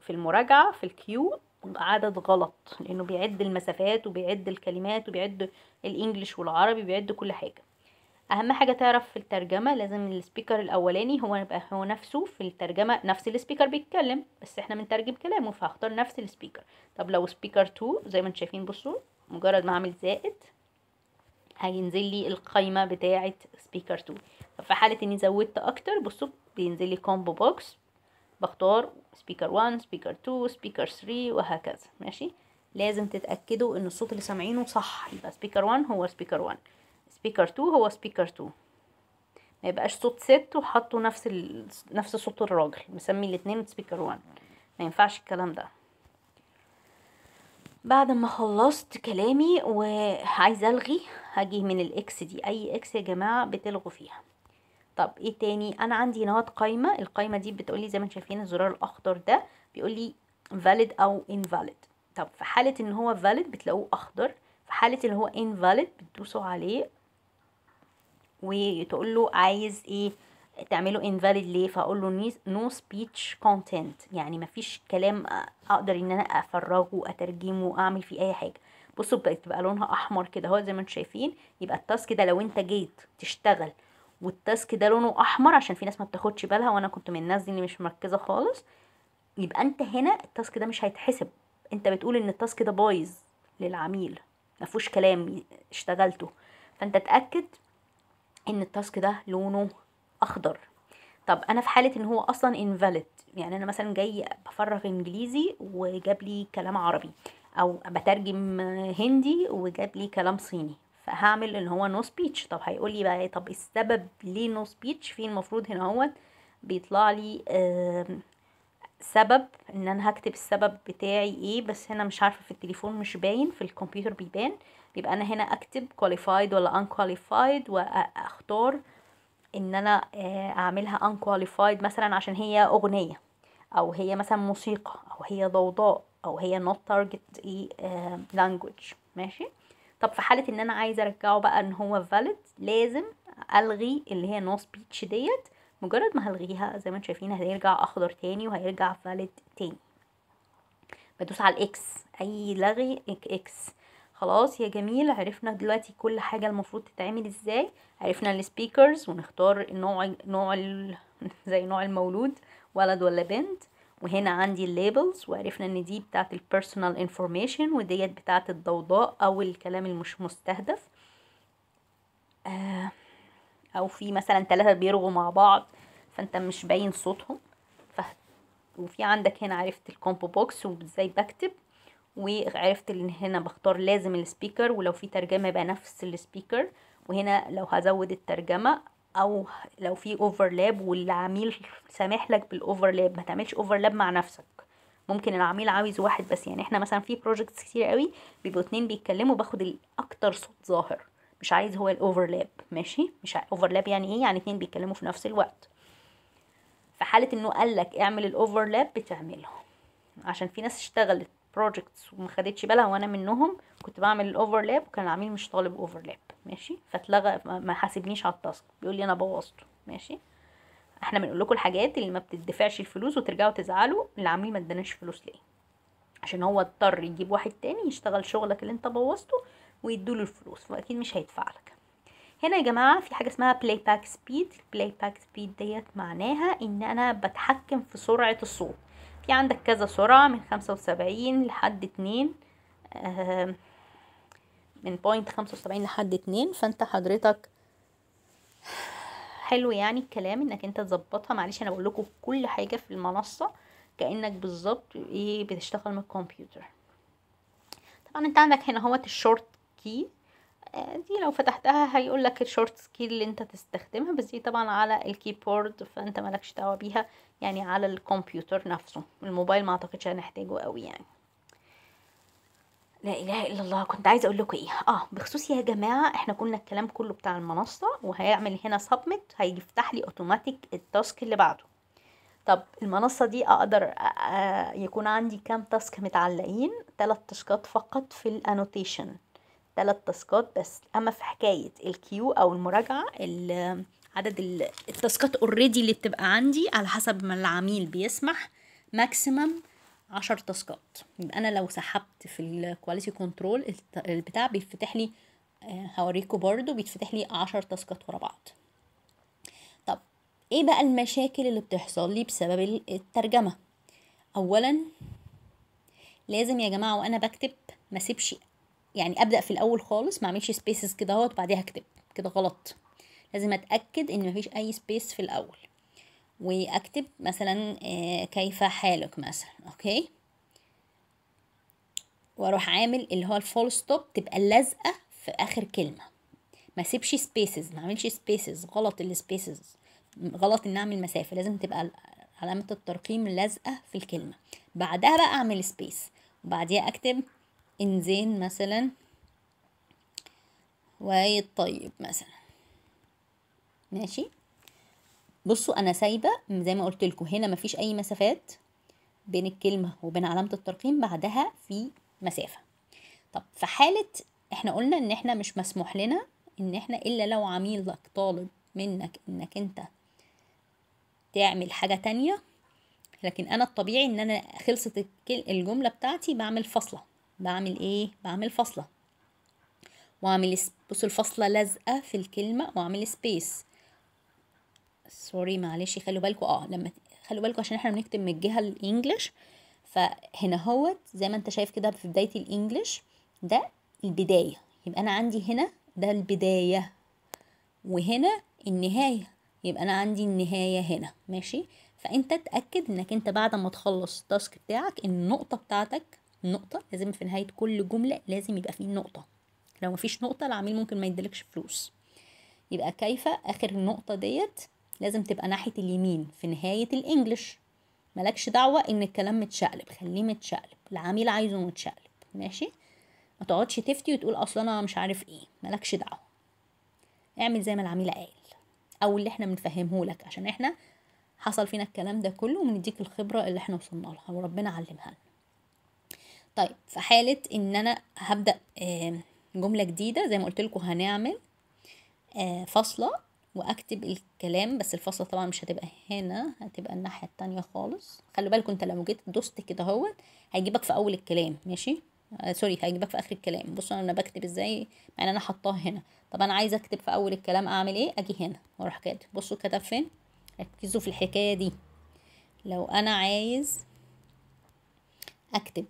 A: في المراجعة في الكيو عدد غلط لانه بيعد المسافات وبيعد الكلمات وبيعد الانجليش والعربي بيعد كل حاجه اهم حاجه تعرف في الترجمه لازم السبيكر الاولاني هو يبقى هو نفسه في الترجمه نفس السبيكر بيتكلم بس احنا بنترجم كلامه فهختار نفس السبيكر طب لو سبيكر 2 زي ما انتم شايفين بصوا مجرد ما اعمل زائد هينزل لي القايمه بتاعه سبيكر 2 طب في حاله اني زودت اكتر بصوا بينزل لي كومبو بوكس بختار سبيكر 1 سبيكر 2 سبيكر 3 وهكذا ماشي لازم تتاكدوا ان الصوت اللي سامعينه صح يبقى سبيكر 1 هو سبيكر 1 سبيكر 2 هو سبيكر 2 ما يبقاش صوت ست وحطوا نفس ال... نفس صوت الراجل مسمي الاثنين سبيكر 1 ما ينفعش الكلام ده بعد ما خلصت كلامي وعايزه الغي هاجي من الاكس دي اي اكس يا جماعه بتلغوا فيها طب ايه تاني انا عندي نوت قايمه القايمه دي بتقولي زي ما انتم شايفين الزرار الاخضر ده بيقول لي valid او invalid طب في حاله ان هو valid بتلاقوه اخضر في حاله ان هو invalid بتدوسوا عليه وتقول له عايز ايه تعمله invalid ليه فاقول له no speech content يعني مفيش كلام اقدر ان انا افرغه اترجمه اعمل فيه اي حاجه بصوا بقت بقى لونها احمر كده اهو زي ما انتم شايفين يبقى التاسك ده لو انت جيت تشتغل والتاسك ده لونه احمر عشان في ناس ما بتاخدش بالها وانا كنت من الناس دي اللي مش مركزه خالص يبقى انت هنا التاسك ده مش هيتحسب انت بتقول ان التاسك ده بايظ للعميل مفهوش كلام اشتغلته فانت اتاكد ان التاسك ده لونه اخضر طب انا في حاله ان هو اصلا انفاليد يعني انا مثلا جاي بفرغ انجليزي وجاب لي كلام عربي او بترجم هندي وجاب لي كلام صيني فهعمل ان هو نو سبيتش طب هيقول لي بقى إيه؟ طب السبب ليه نو سبيتش في المفروض هنا اهوت بيطلع لي سبب ان انا هكتب السبب بتاعي ايه بس هنا مش عارفه في التليفون مش باين في الكمبيوتر بيبان يبقى انا هنا اكتب qualified ولا unqualified واختار ان انا آه، اعملها unqualified مثلا عشان هي اغنية او هي مثلا موسيقى او هي ضوضاء او هي not target آه، language ماشي طب في حالة ان انا عايزة ارجعه بقى ان هو valid لازم الغي اللي هي no speech ديت مجرد ما هلغيها زي ما انتم شايفين هيرجع اخضر تاني وهيرجع valid تاني بدوس على الاكس اي لغي اكس خلاص يا جميل عرفنا دلوقتي كل حاجة المفروض تتعمل ازاي عرفنا السبيكرز ونختار النوع نوع ال... (laughs) زي نوع المولود ولد ولا بنت وهنا عندي الليبلز وعرفنا ان دي بتاعت البيرسونال انفورميشن وديت بتاعت الضوضاء او الكلام المش مستهدف آه، او في مثلا ثلاثة بيرغوا مع بعض فانت مش باين صوتهم ف... وفي عندك هنا عرفت الكومبو بوكس وازاي بكتب وعرفت ان هنا بختار لازم السبيكر ولو في ترجمه يبقى نفس السبيكر وهنا لو هزود الترجمه او لو في اوفرلاب والعميل سامح لك بالاوفرلاب ما تعملش اوفرلاب مع نفسك ممكن العميل عاوز واحد بس يعني احنا مثلا في بروجكتس كتير قوي بيبقوا اتنين بيتكلموا باخد الاكتر صوت ظاهر مش عايز هو الاوفرلاب ماشي مش اوفرلاب يعني ايه يعني اتنين بيتكلموا في نفس الوقت في حاله انه قالك اعمل الاوفرلاب بتعمله عشان في ناس اشتغلت بروجكتس وما خدتش بالها وانا منهم كنت بعمل الاوفرلاب وكان العميل مش طالب اوفرلاب ماشي فاتلغى ما حاسبنيش على التاسك بيقول لي انا بوظته ماشي احنا بنقول لكم الحاجات اللي ما بتدفعش الفلوس وترجعوا تزعلوا العميل ما اداناش فلوس ليه عشان هو اضطر يجيب واحد تاني يشتغل شغلك اللي انت بوظته ويدوله الفلوس فاكيد مش هيدفع لك هنا يا جماعه في حاجه اسمها بلاي باك سبيد البلاي باك سبيد ديت معناها ان انا بتحكم في سرعه الصوت في عندك كذا سرعة من خمسة وسبعين لحد اتنين آه، من بوينت خمسة وسبعين لحد اتنين فانت حضرتك حلو يعني الكلام انك انت تظبطها معلش انا بقول لكم كل حاجة في المنصة كأنك بالظبط ايه بتشتغل من الكمبيوتر طبعا انت عندك هنا هوت الشورت كي دي لو فتحتها هيقول لك الشورت سكيل اللي انت تستخدمها بس دي طبعا على الكيبورد فانت مالكش دعوه بيها يعني على الكمبيوتر نفسه الموبايل ما اعتقدش هنحتاجه قوي يعني لا اله الا الله كنت عايزه اقول لكم ايه اه بخصوص يا جماعه احنا كنا الكلام كله بتاع المنصه وهيعمل هنا سبميت هيفتح لي اوتوماتيك التاسك اللي بعده طب المنصة دي أقدر آه، آه، يكون عندي كام تاسك متعلقين تلات تاسكات فقط في الانوتيشن ثلاث تاسكات بس اما في حكايه الكيو او المراجعه عدد التاسكات اوريدي اللي بتبقى عندي على حسب ما العميل بيسمح ماكسيمم عشر تاسكات يبقى انا لو سحبت في الكواليتي كنترول البتاع بيتفتح لي آه، هوريكم برضو بيتفتح لي عشر تاسكات ورا بعض طب ايه بقى المشاكل اللي بتحصل لي بسبب الترجمه اولا لازم يا جماعه وانا بكتب ما سيبش يعني ابدا في الاول خالص ما اعملش سبيسز كده اهوت بعديها اكتب كده غلط لازم اتاكد ان مفيش اي سبيس في الاول واكتب مثلا آه، كيف حالك مثلا اوكي واروح عامل اللي هو الفول ستوب تبقى لازقه في اخر كلمه ما سيبش سبيسز ما اعملش سبيسز غلط السبيسز غلط ان اعمل مسافه لازم تبقى علامه الترقيم لازقه في الكلمه بعدها بقى اعمل سبيس وبعديها اكتب إنزين مثلا وآية طيب مثلا ماشي بصوا أنا سايبة زي ما قلت لكم هنا مفيش أي مسافات بين الكلمة وبين علامة الترقيم بعدها في مسافة طب في حالة احنا قلنا ان احنا مش مسموح لنا ان احنا الا لو عميلك طالب منك انك انت تعمل حاجة تانية لكن انا الطبيعي ان انا خلصت الجملة بتاعتي بعمل فصله بعمل ايه بعمل فاصلة واعمل بصوا الفاصلة لازقة في الكلمة واعمل سبيس سوري معلش خلوا بالكم اه لما خلوا بالكم عشان احنا بنكتب من الجهة الانجليش فهنا هوت زي ما انت شايف كده في بداية الانجليش ده البداية يبقى انا عندي هنا ده البداية وهنا النهاية يبقى انا عندي النهاية هنا ماشي فانت تأكد انك انت بعد ما تخلص التاسك بتاعك النقطة بتاعتك نقطه لازم في نهايه كل جمله لازم يبقى فيه نقطه لو مفيش نقطه العميل ممكن ما يدلكش فلوس يبقى كيف اخر النقطه ديت لازم تبقى ناحيه اليمين في نهايه الانجليش ملكش دعوه ان الكلام متشقلب خليه متشقلب العميل عايزه متشقلب ماشي ما تقعدش تفتي وتقول اصلا انا مش عارف ايه ملكش دعوه اعمل زي ما العميل قال او اللي احنا بنفهمه لك عشان احنا حصل فينا الكلام ده كله وبنديك الخبره اللي احنا وصلنا لها وربنا علمها لنا طيب في حالة ان انا هبدأ جملة جديدة زي ما قلت لكم هنعمل آه، فصلة واكتب الكلام بس الفصلة طبعا مش هتبقى هنا هتبقى الناحية التانية خالص خلوا بالكم انت لو جيت دوست كده اهوت هيجيبك في اول الكلام ماشي آه سوري هيجيبك في اخر الكلام بصوا انا بكتب ازاي مع ان انا حطاه هنا طب انا عايزه اكتب في اول الكلام اعمل ايه اجي هنا واروح كاتب بصوا كتب فين ركزوا في الحكايه دي لو انا عايز اكتب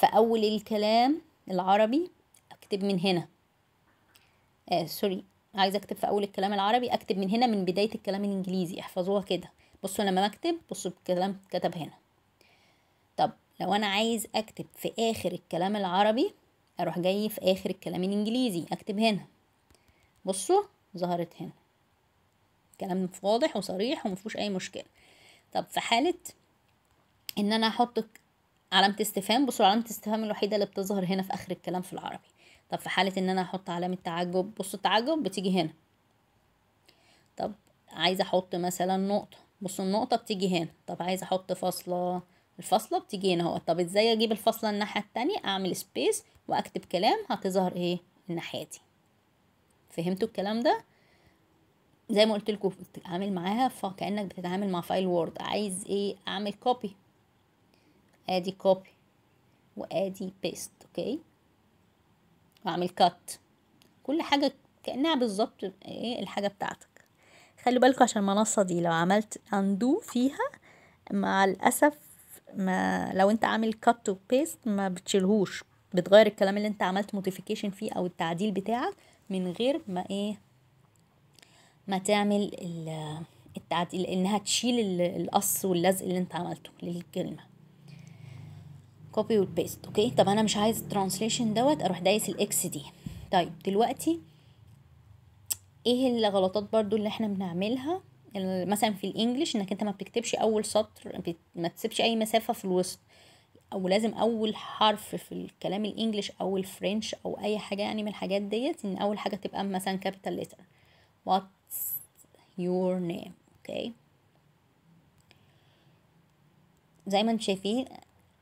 A: في أول الكلام العربي أكتب من هنا آه سوري عايزة أكتب في أول الكلام العربي أكتب من هنا من بداية الكلام الإنجليزي احفظوها كده بصوا لما بكتب بصوا الكلام كتب هنا طب لو أنا عايز أكتب في آخر الكلام العربي أروح جاي في آخر الكلام الإنجليزي أكتب هنا بصوا ظهرت هنا كلام واضح وصريح ومفيهوش أي مشكلة طب في حالة إن أنا أحط علامة استفهام بصوا علامة استفهام الوحيدة اللي بتظهر هنا في آخر الكلام في العربي طب في حالة إن أنا أحط علامة تعجب بصوا التعجب بتيجي هنا طب عايزة أحط مثلا نقطة بصوا النقطة بتيجي هنا طب عايزة أحط فاصلة الفاصلة بتيجي هنا اهو طب إزاي أجيب الفاصلة الناحية التانية أعمل سبيس وأكتب كلام هتظهر إيه الناحية دي فهمتوا الكلام ده؟ زي ما قلت لكم بتتعامل معاها فكانك بتتعامل مع فايل وورد عايز ايه اعمل كوبي ادي كوبي وادي بيست اوكي واعمل كات كل حاجه كانها بالظبط ايه الحاجه بتاعتك خلي بالكم عشان المنصه دي لو عملت اندو فيها مع الاسف ما لو انت عامل كات وبيست ما بتشيلهوش بتغير الكلام اللي انت عملت موديفيكيشن فيه او التعديل بتاعك من غير ما ايه ما تعمل التعديل انها تشيل القص واللزق اللي انت عملته للكلمه كوبي والبيست اوكي طب انا مش عايز الترانسليشن دوت اروح دايس الاكس دي طيب دلوقتي ايه الغلطات برضو اللي احنا بنعملها مثلا في الانجليش انك انت ما بتكتبش اول سطر ما تسيبش اي مسافه في الوسط او لازم اول حرف في الكلام الانجليش او الفرنش او اي حاجه يعني من الحاجات ديت ان اول حاجه تبقى مثلا كابيتال ليتر واتس يور نيم اوكي زي ما انتم شايفين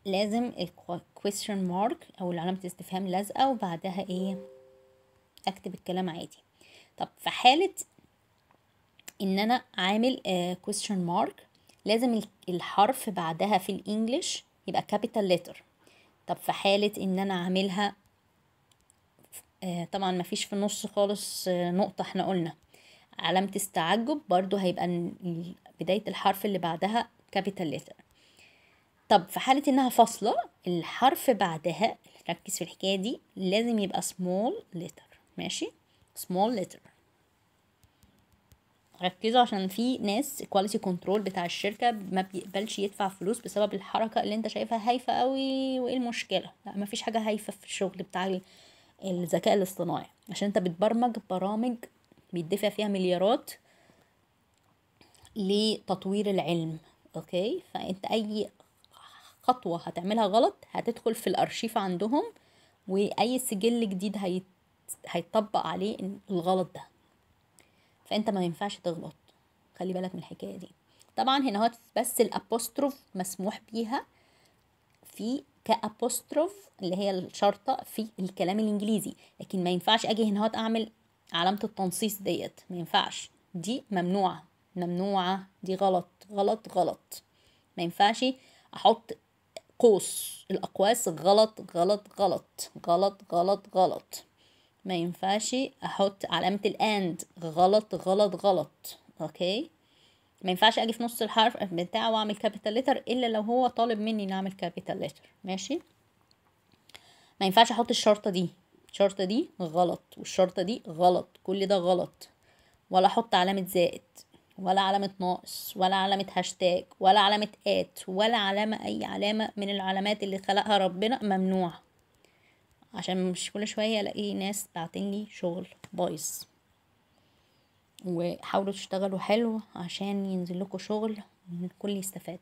A: لازم question mark او علامه استفهام لازقه وبعدها ايه اكتب الكلام عادي طب في حاله ان انا عامل آه، question mark لازم الحرف بعدها في الانجليش يبقى كابيتال ليتر طب في حاله ان انا عاملها آه، طبعا طبعا مفيش في النص خالص آه، نقطه احنا قلنا علامه استعجب برضو هيبقى بدايه الحرف اللي بعدها كابيتال ليتر طب في حالة إنها فاصلة الحرف بعدها ركز في الحكاية دي لازم يبقى small letter ماشي small letter ركزوا عشان في ناس كواليتي كنترول بتاع الشركة ما بيقبلش يدفع فلوس بسبب الحركة اللي انت شايفها هايفة قوي وايه المشكلة لا مفيش حاجة هايفة في الشغل بتاع الذكاء الاصطناعي عشان انت بتبرمج برامج بيدفع فيها مليارات لتطوير العلم اوكي فانت اي خطوة هتعملها غلط هتدخل في الأرشيف عندهم وأي سجل جديد هيت... هيتطبق عليه الغلط ده فأنت ما ينفعش تغلط خلي بالك من الحكاية دي طبعا هنا هو بس الأبوستروف مسموح بيها في كأبوستروف اللي هي الشرطة في الكلام الإنجليزي لكن ما ينفعش أجي هنا أعمل علامة التنصيص ديت ما ينفعش دي ممنوعة ممنوعة دي غلط غلط غلط ما ينفعش أحط قوس الأقواس غلط غلط غلط غلط غلط غلط ما ينفعش أحط علامة الأند غلط غلط غلط أوكي ما ينفعش أجي في نص الحرف بتاعه وأعمل كابيتال لتر إلا لو هو طالب مني إني أعمل كابيتال لتر ماشي ما ينفعش أحط الشرطة دي الشرطة دي غلط والشرطة دي غلط كل ده غلط ولا أحط علامة زائد ولا علامة ناقص ولا علامة هاشتاج ولا علامة آت ولا علامة أي علامة من العلامات اللي خلقها ربنا ممنوع عشان مش كل شوية ألاقي ناس تعتني شغل بايظ وحاولوا تشتغلوا حلو عشان ينزل لكم شغل الكل يستفاد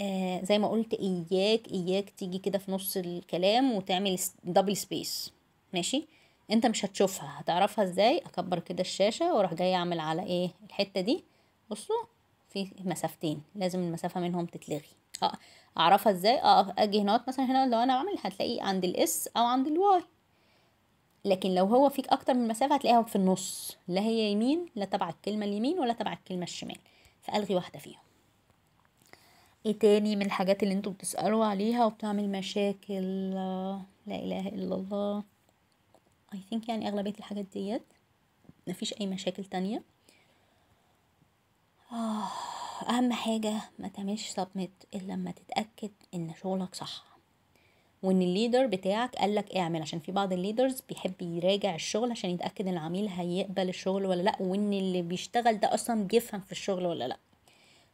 A: آه زي ما قلت إياك إياك تيجي كده في نص الكلام وتعمل دبل سبيس ماشي انت مش هتشوفها هتعرفها ازاي اكبر كده الشاشة واروح جاي اعمل على ايه الحتة دي بصوا في مسافتين لازم المسافة منهم تتلغي اه اعرفها ازاي اه اجي هنا مثلا هنا لو انا بعمل هتلاقيه عند الاس او عند الواي لكن لو هو فيك اكتر من مسافة هتلاقيها في النص لا هي يمين لا تبع الكلمة اليمين ولا تبع الكلمة الشمال فالغي واحدة فيهم ايه تاني من الحاجات اللي انتوا بتسألوا عليها وبتعمل مشاكل لا اله الا الله اي ثينك يعني اغلبيه الحاجات ديت مفيش اي مشاكل تانية آه اهم حاجه ما تعملش سبميت الا لما تتاكد ان شغلك صح وان الليدر بتاعك قالك اعمل عشان في بعض الليدرز بيحب يراجع الشغل عشان يتاكد ان العميل هيقبل الشغل ولا لا وان اللي بيشتغل ده اصلا بيفهم في الشغل ولا لا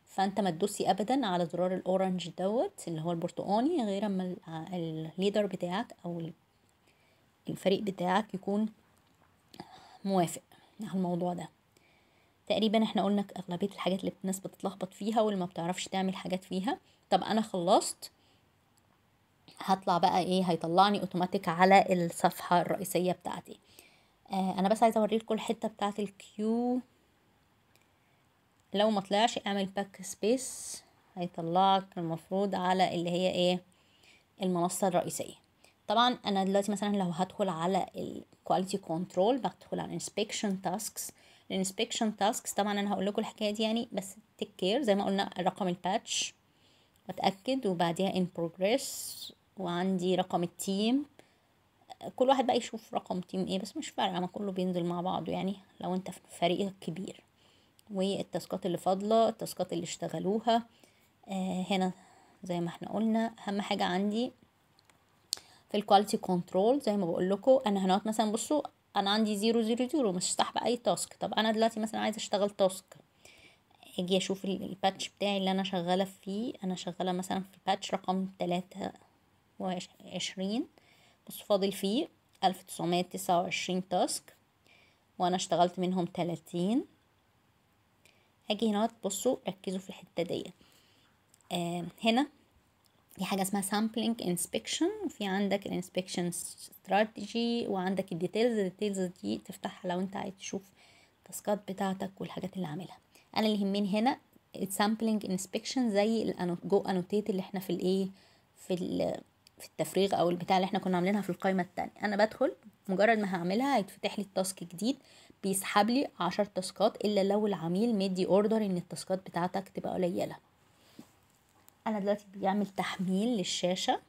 A: فانت ما تدوسي ابدا على زرار الاورنج دوت اللي هو البرتقاني غير اما آه، الليدر بتاعك او الفريق بتاعك يكون موافق على الموضوع ده تقريبا احنا قلنا اغلبيه الحاجات اللي الناس بتتلخبط فيها واللي ما بتعرفش تعمل حاجات فيها طب انا خلصت هطلع بقى ايه هيطلعني اوتوماتيك على الصفحه الرئيسيه بتاعتي آه انا بس عايزه اوريلكم الحته بتاعت الكيو لو ما طلعش اعمل باك سبيس هيطلعك المفروض على اللي هي ايه المنصه الرئيسيه طبعا انا دلوقتي مثلا لو هدخل على الكواليتي كنترول بدخل على الانسبكشن تاسكس الانسبكشن تاسكس طبعا انا هقول لكم الحكايه دي يعني بس تيك كير زي ما قلنا رقم الباتش بتاكد وبعديها ان بروجريس وعندي رقم التيم كل واحد بقى يشوف رقم تيم ايه بس مش فارقه ما كله بينزل مع بعضه يعني لو انت في فريق كبير والتاسكات اللي فاضله التاسكات اللي اشتغلوها آه هنا زي ما احنا قلنا اهم حاجه عندي في الكواليتي كنترول زي ما بقول لكم انا هنقعد مثلا بصوا انا عندي زيرو زيرو زيرو مش هستحب اي تاسك طب انا دلوقتي مثلا عايزه اشتغل تاسك اجي اشوف الباتش بتاعي اللي انا شغاله فيه انا شغاله مثلا في باتش رقم تلاتة وعشرين بص فاضل فيه الف تسعمية تسعة وعشرين تاسك وانا اشتغلت منهم تلاتين اجي هنا بصوا ركزوا في الحته دي آه هنا في حاجه اسمها سامبلينج انسبكشن وفي عندك الانسبكشن استراتيجي وعندك الديتيلز الديتيلز دي تفتحها لو انت عايز تشوف التاسكات بتاعتك والحاجات اللي عاملها انا اللي يهمني هنا السامبلينج انسبكشن زي الجو جو انوتيت اللي احنا في الايه في في التفريغ او البتاع اللي احنا كنا عاملينها في القائمه الثانيه انا بدخل مجرد ما هعملها هيتفتح لي التاسك جديد بيسحب لي عشر تاسكات الا لو العميل مدي اوردر ان التاسكات بتاعتك تبقى قليله انا دلوقتي بيعمل تحميل للشاشه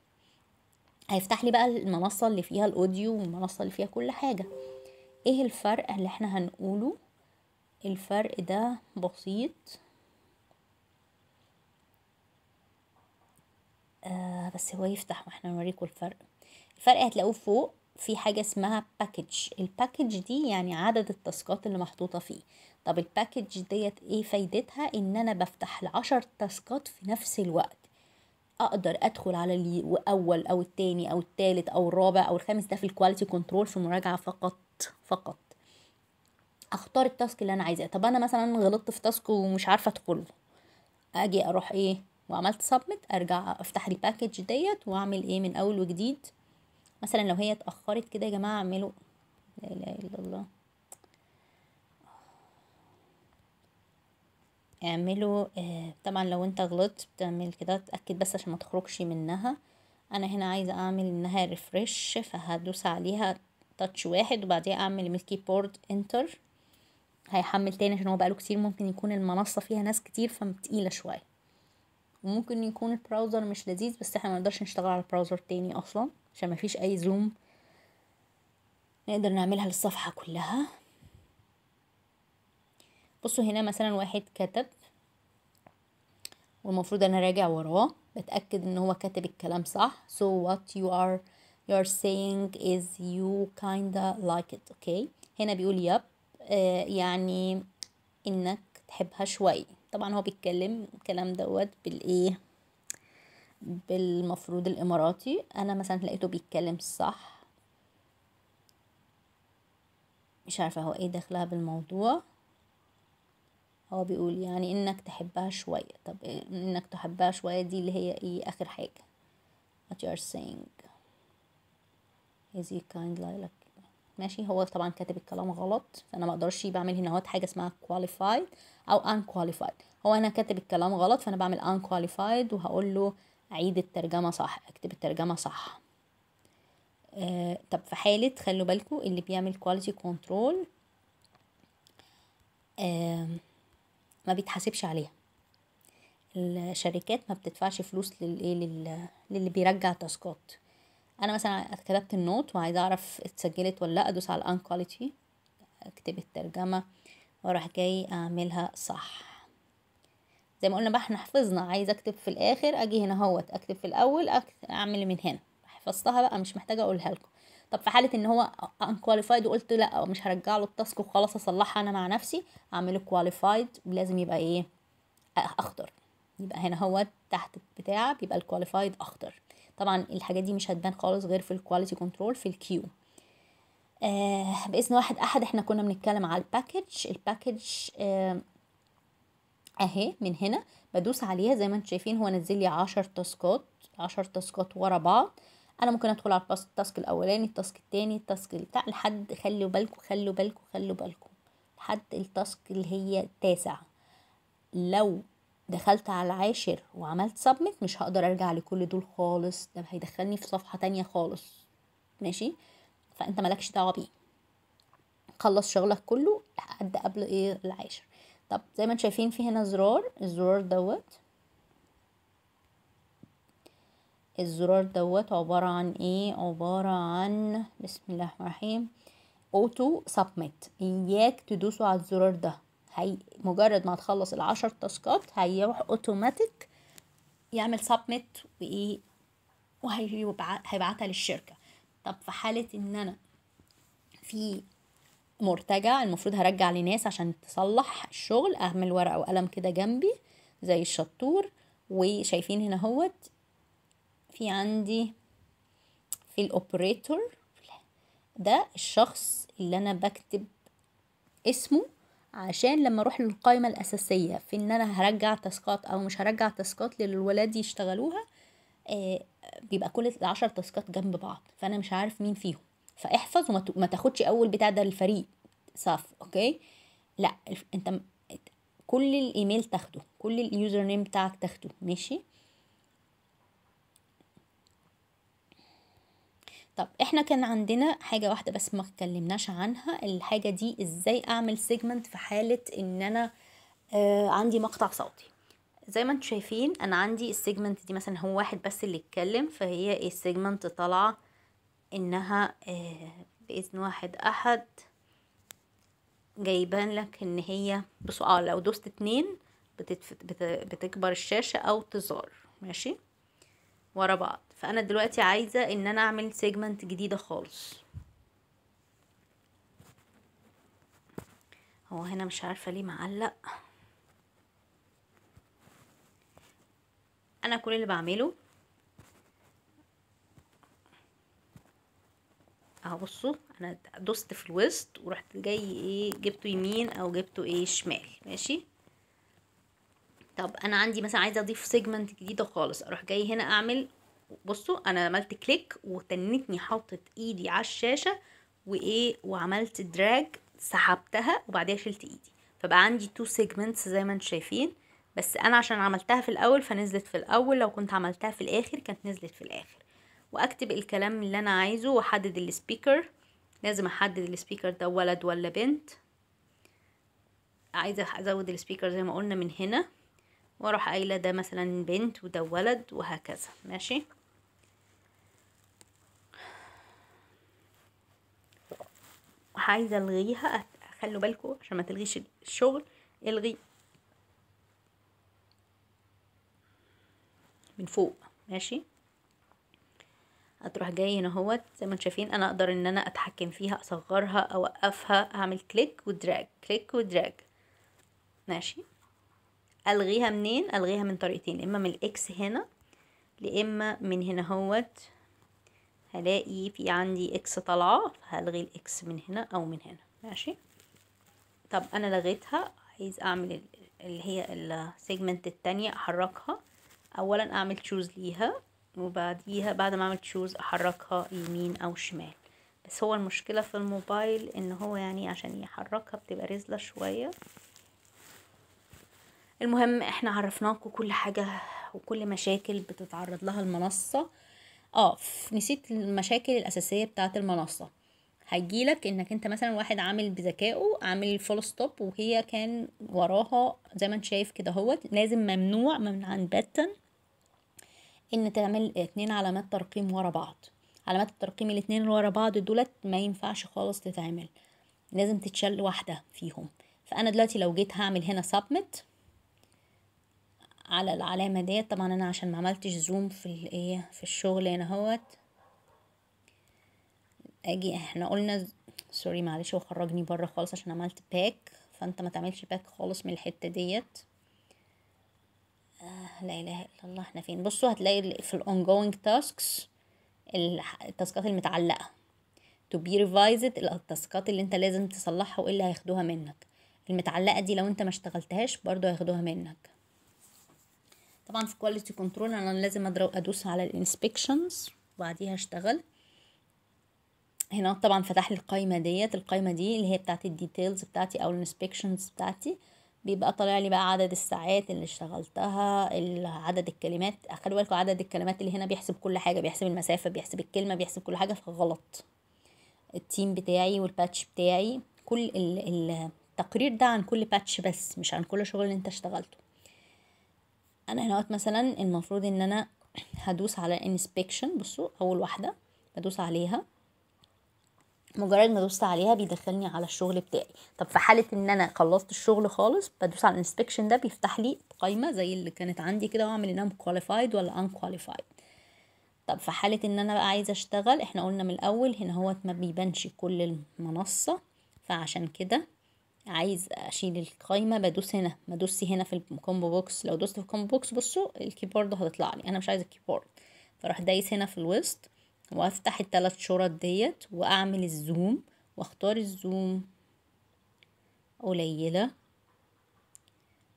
A: هيفتح لي بقى المنصه اللي فيها الاوديو والمنصه اللي فيها كل حاجه ايه الفرق اللي احنا هنقوله الفرق ده بسيط آه بس هو يفتح واحنا نوريكم الفرق الفرق هتلاقوه فوق في حاجة اسمها باكج الباكج دي يعني عدد التاسكات اللي محطوطة فيه طب الباكج ديت ايه فايدتها ان انا بفتح لعشر تاسكات في نفس الوقت اقدر ادخل على الاول او التاني او التالت او الرابع او الخامس ده في الكواليتي كنترول في مراجعه فقط فقط اختار التاسك اللي انا عايزاه طب انا مثلا غلطت في تاسك ومش عارفه ادخله اجي اروح ايه وعملت سبمت ارجع افتح الباكج ديت واعمل ايه من اول وجديد مثلا لو هي اتاخرت كده يا جماعه اعملوا لا اله الا الله اعمله آه، طبعا لو انت غلطت بتعمل كده تأكد بس عشان ما تخرجش منها انا هنا عايزة اعمل انها ريفرش فهدوس عليها تاتش واحد وبعديها اعمل من الكيبورد انتر هيحمل تاني عشان هو بقاله كتير ممكن يكون المنصة فيها ناس كتير فمتقيلة شوية وممكن يكون البراوزر مش لذيذ بس احنا منقدرش نشتغل على البراوزر تاني اصلا عشان مفيش اي زوم نقدر نعملها للصفحة كلها بصوا هنا مثلا واحد كتب والمفروض انا راجع وراه بتاكد ان هو كاتب الكلام صح so what you are are saying is you kinda like it okay هنا بيقول يب آه، يعني انك تحبها شويه طبعا هو بيتكلم الكلام دوت بالايه بالمفروض الاماراتي انا مثلا لقيته بيتكلم صح مش عارفه هو ايه دخلها بالموضوع هو بيقول يعني انك تحبها شوية طب انك تحبها شوية دي اللي هي ايه اخر حاجة what you are saying is you kind like ماشي هو طبعا كاتب الكلام غلط فانا مقدرش بعمل هنا هوت حاجه اسمها qualified او unqualified هو انا كاتب الكلام غلط فانا بعمل unqualified وهقول له عيد الترجمه صح اكتب الترجمه صح آه طب في حاله خلوا بالكم اللي بيعمل quality control آه ما بيتحاسبش عليها الشركات ما بتدفعش فلوس للايه للي بيرجع تاسكات انا مثلا كتبت النوت وعايزه اعرف اتسجلت ولا لا ادوس على الان كواليتي اكتب الترجمه واروح جاي اعملها صح زي ما قلنا بقى احنا حفظنا عايز اكتب في الاخر اجي هنا اهوت اكتب في الاول اعمل من هنا حفظتها بقى مش محتاجه اقولها لكم طب في حاله ان هو كواليفايد وقلت لا مش هرجع له التاسك وخلاص اصلحها انا مع نفسي اعمله كواليفايد لازم يبقى ايه اخضر يبقى هنا هو تحت بتاع بيبقى الكواليفايد اخضر طبعا الحاجات دي مش هتبان خالص غير في الكواليتي كنترول في الكيو آه باذن واحد احد احنا كنا بنتكلم على الباكج الباكج آه اهي من هنا بدوس عليها زي ما انتم شايفين هو نزل لي 10 تاسكات 10 تاسكات ورا بعض انا ممكن ادخل على التاسك الاولاني التاسك التاني التاسك بتاع لحد خلوا بالكم خلوا بالكم خلوا بالكم لحد التاسك اللي هي التاسع لو دخلت على العاشر وعملت سبمت مش هقدر ارجع لكل دول خالص ده هيدخلني في صفحه تانية خالص ماشي فانت مالكش دعوه بيه خلص شغلك كله لحد قبل ايه العاشر طب زي ما انتم شايفين في هنا زرار الزرار دوت الزرار دوت عبارة عن ايه عبارة عن بسم الله الرحمن الرحيم اوتو سبميت اياك تدوسوا على الزرار ده هي مجرد ما تخلص العشر تاسكات هيروح اوتوماتيك يعمل سبميت وايه وهيبعتها للشركة طب في حالة ان انا في مرتجع المفروض هرجع لناس عشان تصلح الشغل اعمل ورقة وقلم كده جنبي زي الشطور وشايفين هنا هوت في عندي في الاوبريتور ده الشخص اللي انا بكتب اسمه عشان لما اروح للقائمة الاساسية في ان انا هرجع تاسكات او مش هرجع تاسكات للولاد يشتغلوها آه بيبقى كل العشر تاسكات جنب بعض فانا مش عارف مين فيهم فاحفظ وما تاخدش اول بتاع ده الفريق صف اوكي لا انت كل الايميل تاخده كل اليوزر نيم بتاعك تاخده ماشي طب احنا كان عندنا حاجه واحده بس ما اتكلمناش عنها الحاجه دي ازاي اعمل سيجمنت في حاله ان انا آه عندي مقطع صوتي زي ما انتم شايفين انا عندي السيجمنت دي مثلا هو واحد بس اللي اتكلم فهي السيجمنت طالعه انها آه باذن واحد احد جايبان لك ان هي بصوا اه لو دوست اتنين بتكبر الشاشه او تظهر ماشي ورا بعض فانا دلوقتي عايزة ان انا اعمل سيجمنت جديدة خالص هو هنا مش عارفة ليه معلق انا كل اللي بعمله اهو بصوا انا دوست في الوسط ورحت جاي ايه جبته يمين او جبته ايه شمال ماشي طب انا عندي مثلا عايزه اضيف سيجمنت جديده خالص اروح جاي هنا اعمل بصوا انا عملت كليك وتنتني حاطط ايدي على الشاشه وايه وعملت دراج سحبتها وبعديها شلت ايدي فبقى عندي تو سيجمنتس زي ما انتم شايفين بس انا عشان عملتها في الاول فنزلت في الاول لو كنت عملتها في الاخر كانت نزلت في الاخر واكتب الكلام اللي انا عايزه واحدد السبيكر لازم احدد السبيكر ده ولد ولا بنت عايزه ازود السبيكر زي ما قلنا من هنا واروح قايله ده مثلا بنت وده ولد وهكذا ماشي عايزه الغيها خلوا بالكم عشان ما تلغيش الشغل الغي من فوق ماشي هتروح جاي هنا اهوت زي ما انتم شايفين انا اقدر ان انا اتحكم فيها اصغرها اوقفها اعمل كليك ودراج كليك ودراج ماشي الغيها منين الغيها من طريقتين اما من الاكس هنا لاما من هنا اهوت هلاقي في عندي اكس طالعة فهلغي الاكس من هنا او من هنا ماشي طب انا لغيتها عايز اعمل اللي هي السيجمنت التانية احركها اولا اعمل تشوز ليها وبعديها بعد ما اعمل تشوز احركها يمين او شمال بس هو المشكلة في الموبايل ان هو يعني عشان يحركها بتبقى رزلة شوية المهم احنا عرفناكم كل حاجة وكل مشاكل بتتعرض لها المنصة اه نسيت المشاكل الاساسيه بتاعه المنصه هيجيلك انك انت مثلا واحد عامل بذكائه عامل فول ستوب وهي كان وراها زي ما انت شايف كده اهوت لازم ممنوع ممنوعا باتا ان تعمل اتنين علامات ترقيم ورا بعض علامات الترقيم الاتنين ورا بعض دولت ما ينفعش خالص تتعمل لازم تتشل واحده فيهم فانا دلوقتي لو جيت هعمل هنا سابمت على العلامة ديت طبعا انا عشان ما عملتش زوم في الايه في الشغل هنا اهوت اجي احنا قلنا سوري معلش وخرجني بره خالص عشان عملت باك فانت ما تعملش باك خالص من الحتة ديت آه لا اله الا الله احنا فين بصوا هتلاقي في الاون جوينج تاسكس التاسكات المتعلقة تو بي ريفايزد التاسكات اللي انت لازم تصلحها وايه اللي هياخدوها منك المتعلقة دي لو انت ما اشتغلتهاش برضو هياخدوها منك طبعا في كواليتي كنترول انا لازم ادوس على الانسبكشنز وبعديها اشتغل هنا طبعا فتح لي القايمه ديت القايمه دي اللي هي بتاعه الديتيلز بتاعتي او الانسبكشنز بتاعتي بيبقى طالع لي بقى عدد الساعات اللي اشتغلتها عدد الكلمات خلي بالكوا عدد الكلمات اللي هنا بيحسب كل حاجه بيحسب المسافه بيحسب الكلمه بيحسب كل حاجه فغلط التيم بتاعي والباتش بتاعي كل التقرير ده عن كل باتش بس مش عن كل شغل اللي انت اشتغلته انا هنا مثلا المفروض ان انا هدوس على انسبكشن بصوا اول واحده بدوس عليها مجرد ما دوست عليها بيدخلني على الشغل بتاعي طب في حاله ان انا خلصت الشغل خالص بدوس على الانسبكشن ده بيفتح لي قائمه زي اللي كانت عندي كده واعمل ان انا كواليفايد ولا ان كواليفايد طب في حاله ان انا بقى عايزه اشتغل احنا قلنا من الاول هنا هو ما بيبانش كل المنصه فعشان كده عايز اشيل القايمه بدوس هنا بدوس هنا في الكومبو بوكس لو دوست في الكومبو بوكس بصوا الكيبورد هتطلع لي انا مش عايزه الكيبورد فراح دايس هنا في الوسط وافتح الثلاث شرط ديت واعمل الزوم واختار الزوم قليله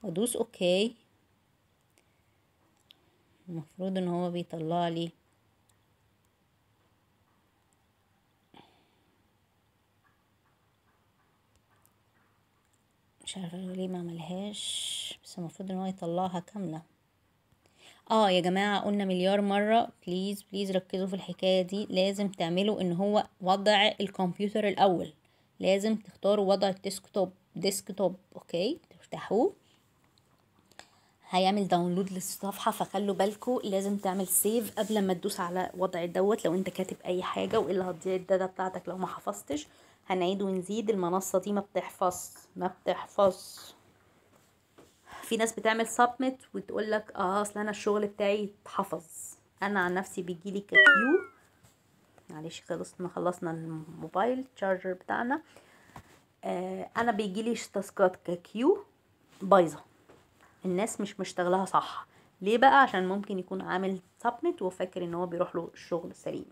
A: وادوس اوكي المفروض ان هو بيطلع لي مش عارفه ليه ما عملهاش بس المفروض ان هو يطلعها كامله اه يا جماعه قلنا مليار مره بليز بليز ركزوا في الحكايه دي لازم تعملوا ان هو وضع الكمبيوتر الاول لازم تختاروا وضع الديسكتوب ديسكتوب اوكي تفتحوه هيعمل داونلود للصفحه فخلوا بالكم لازم تعمل سيف قبل ما تدوس على وضع دوت لو انت كاتب اي حاجه والا هتضيع الداتا بتاعتك لو ما حفظتش هنعيد ونزيد المنصة دي ما بتحفظ ما بتحفظ في ناس بتعمل سبمت وتقول لك اه اصل انا الشغل بتاعي اتحفظ انا عن نفسي بيجي لي كيو معلش خلصنا خلصنا الموبايل تشارجر بتاعنا آه انا بيجي لي تاسكات ككيو بايظه الناس مش مشتغلها صح ليه بقى عشان ممكن يكون عامل سبمت وفاكر ان هو بيروح له الشغل سليم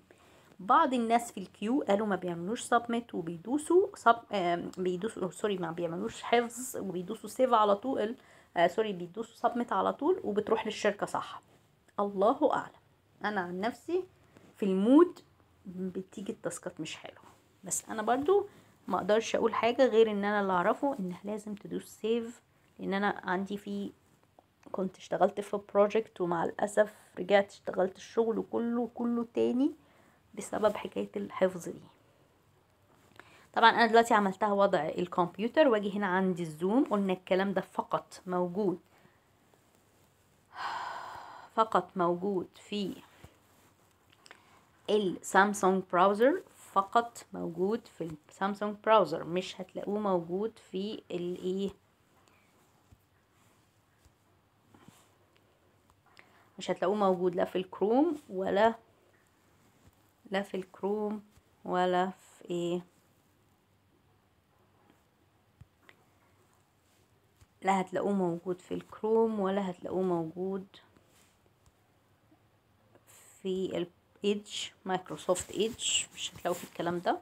A: بعض الناس في الكيو قالوا ما بيعملوش سبميت وبيدوسوا سب بيدوسوا سوري ما بيعملوش حفظ وبيدوسوا سيف على طول آه سوري بيدوسوا سبميت على طول وبتروح للشركه صح الله اعلم انا عن نفسي في المود بتيجي التاسكات مش حلوه بس انا برضو ما اقدرش اقول حاجه غير ان انا اللي اعرفه ان لازم تدوس سيف لان انا عندي في كنت اشتغلت في بروجكت ومع الاسف رجعت اشتغلت الشغل كله كله تاني بسبب حكاية الحفظ دي طبعا انا دلوقتي عملتها وضع الكمبيوتر واجي هنا عندي الزوم قلنا الكلام ده فقط موجود فقط موجود في السامسونج براوزر فقط موجود في السامسونج براوزر مش هتلاقوه موجود في الايه مش هتلاقوه موجود لا في الكروم ولا لا في الكروم ولا في ايه لا هتلاقوه موجود في الكروم ولا هتلاقوه موجود في الايدج مايكروسوفت ايدج مش هتلاقوا في الكلام ده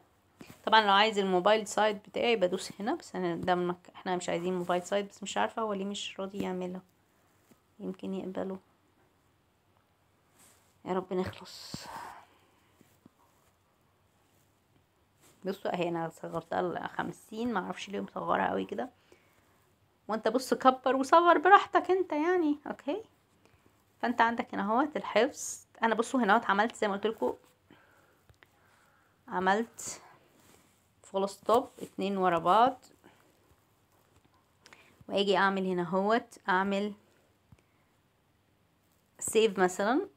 A: طبعا لو عايز الموبايل سايد بتاعي بدوس هنا بس انا ده مك... احنا مش عايزين موبايل سايد بس مش عارفه هو ليه مش راضي يعمله يمكن يقبله يا رب نخلص بصوا اهي انا صغرتها لخمسين معرفش ليه مصغرة قوي كده وانت بص كبر وصغر براحتك انت يعني اوكي فانت عندك هنا اهوت الحفظ انا بصوا هنا اهوت عملت زي ما قلت لكم عملت فول ستوب اتنين ورا بعض واجي اعمل هنا اهوت اعمل سيف مثلا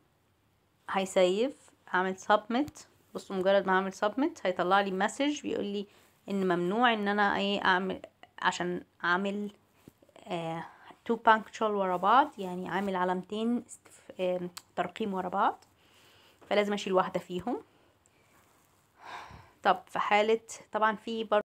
A: هيسيف اعمل سبميت بص مجرد ما اعمل سبميت هيطلع لي مسج بيقول لي ان ممنوع ان انا ايه اعمل عشان اعمل تو آه، بانكتشوال ورا بعض يعني عامل علامتين ترقيم ورا بعض فلازم اشيل واحده فيهم طب في حاله طبعا في برضه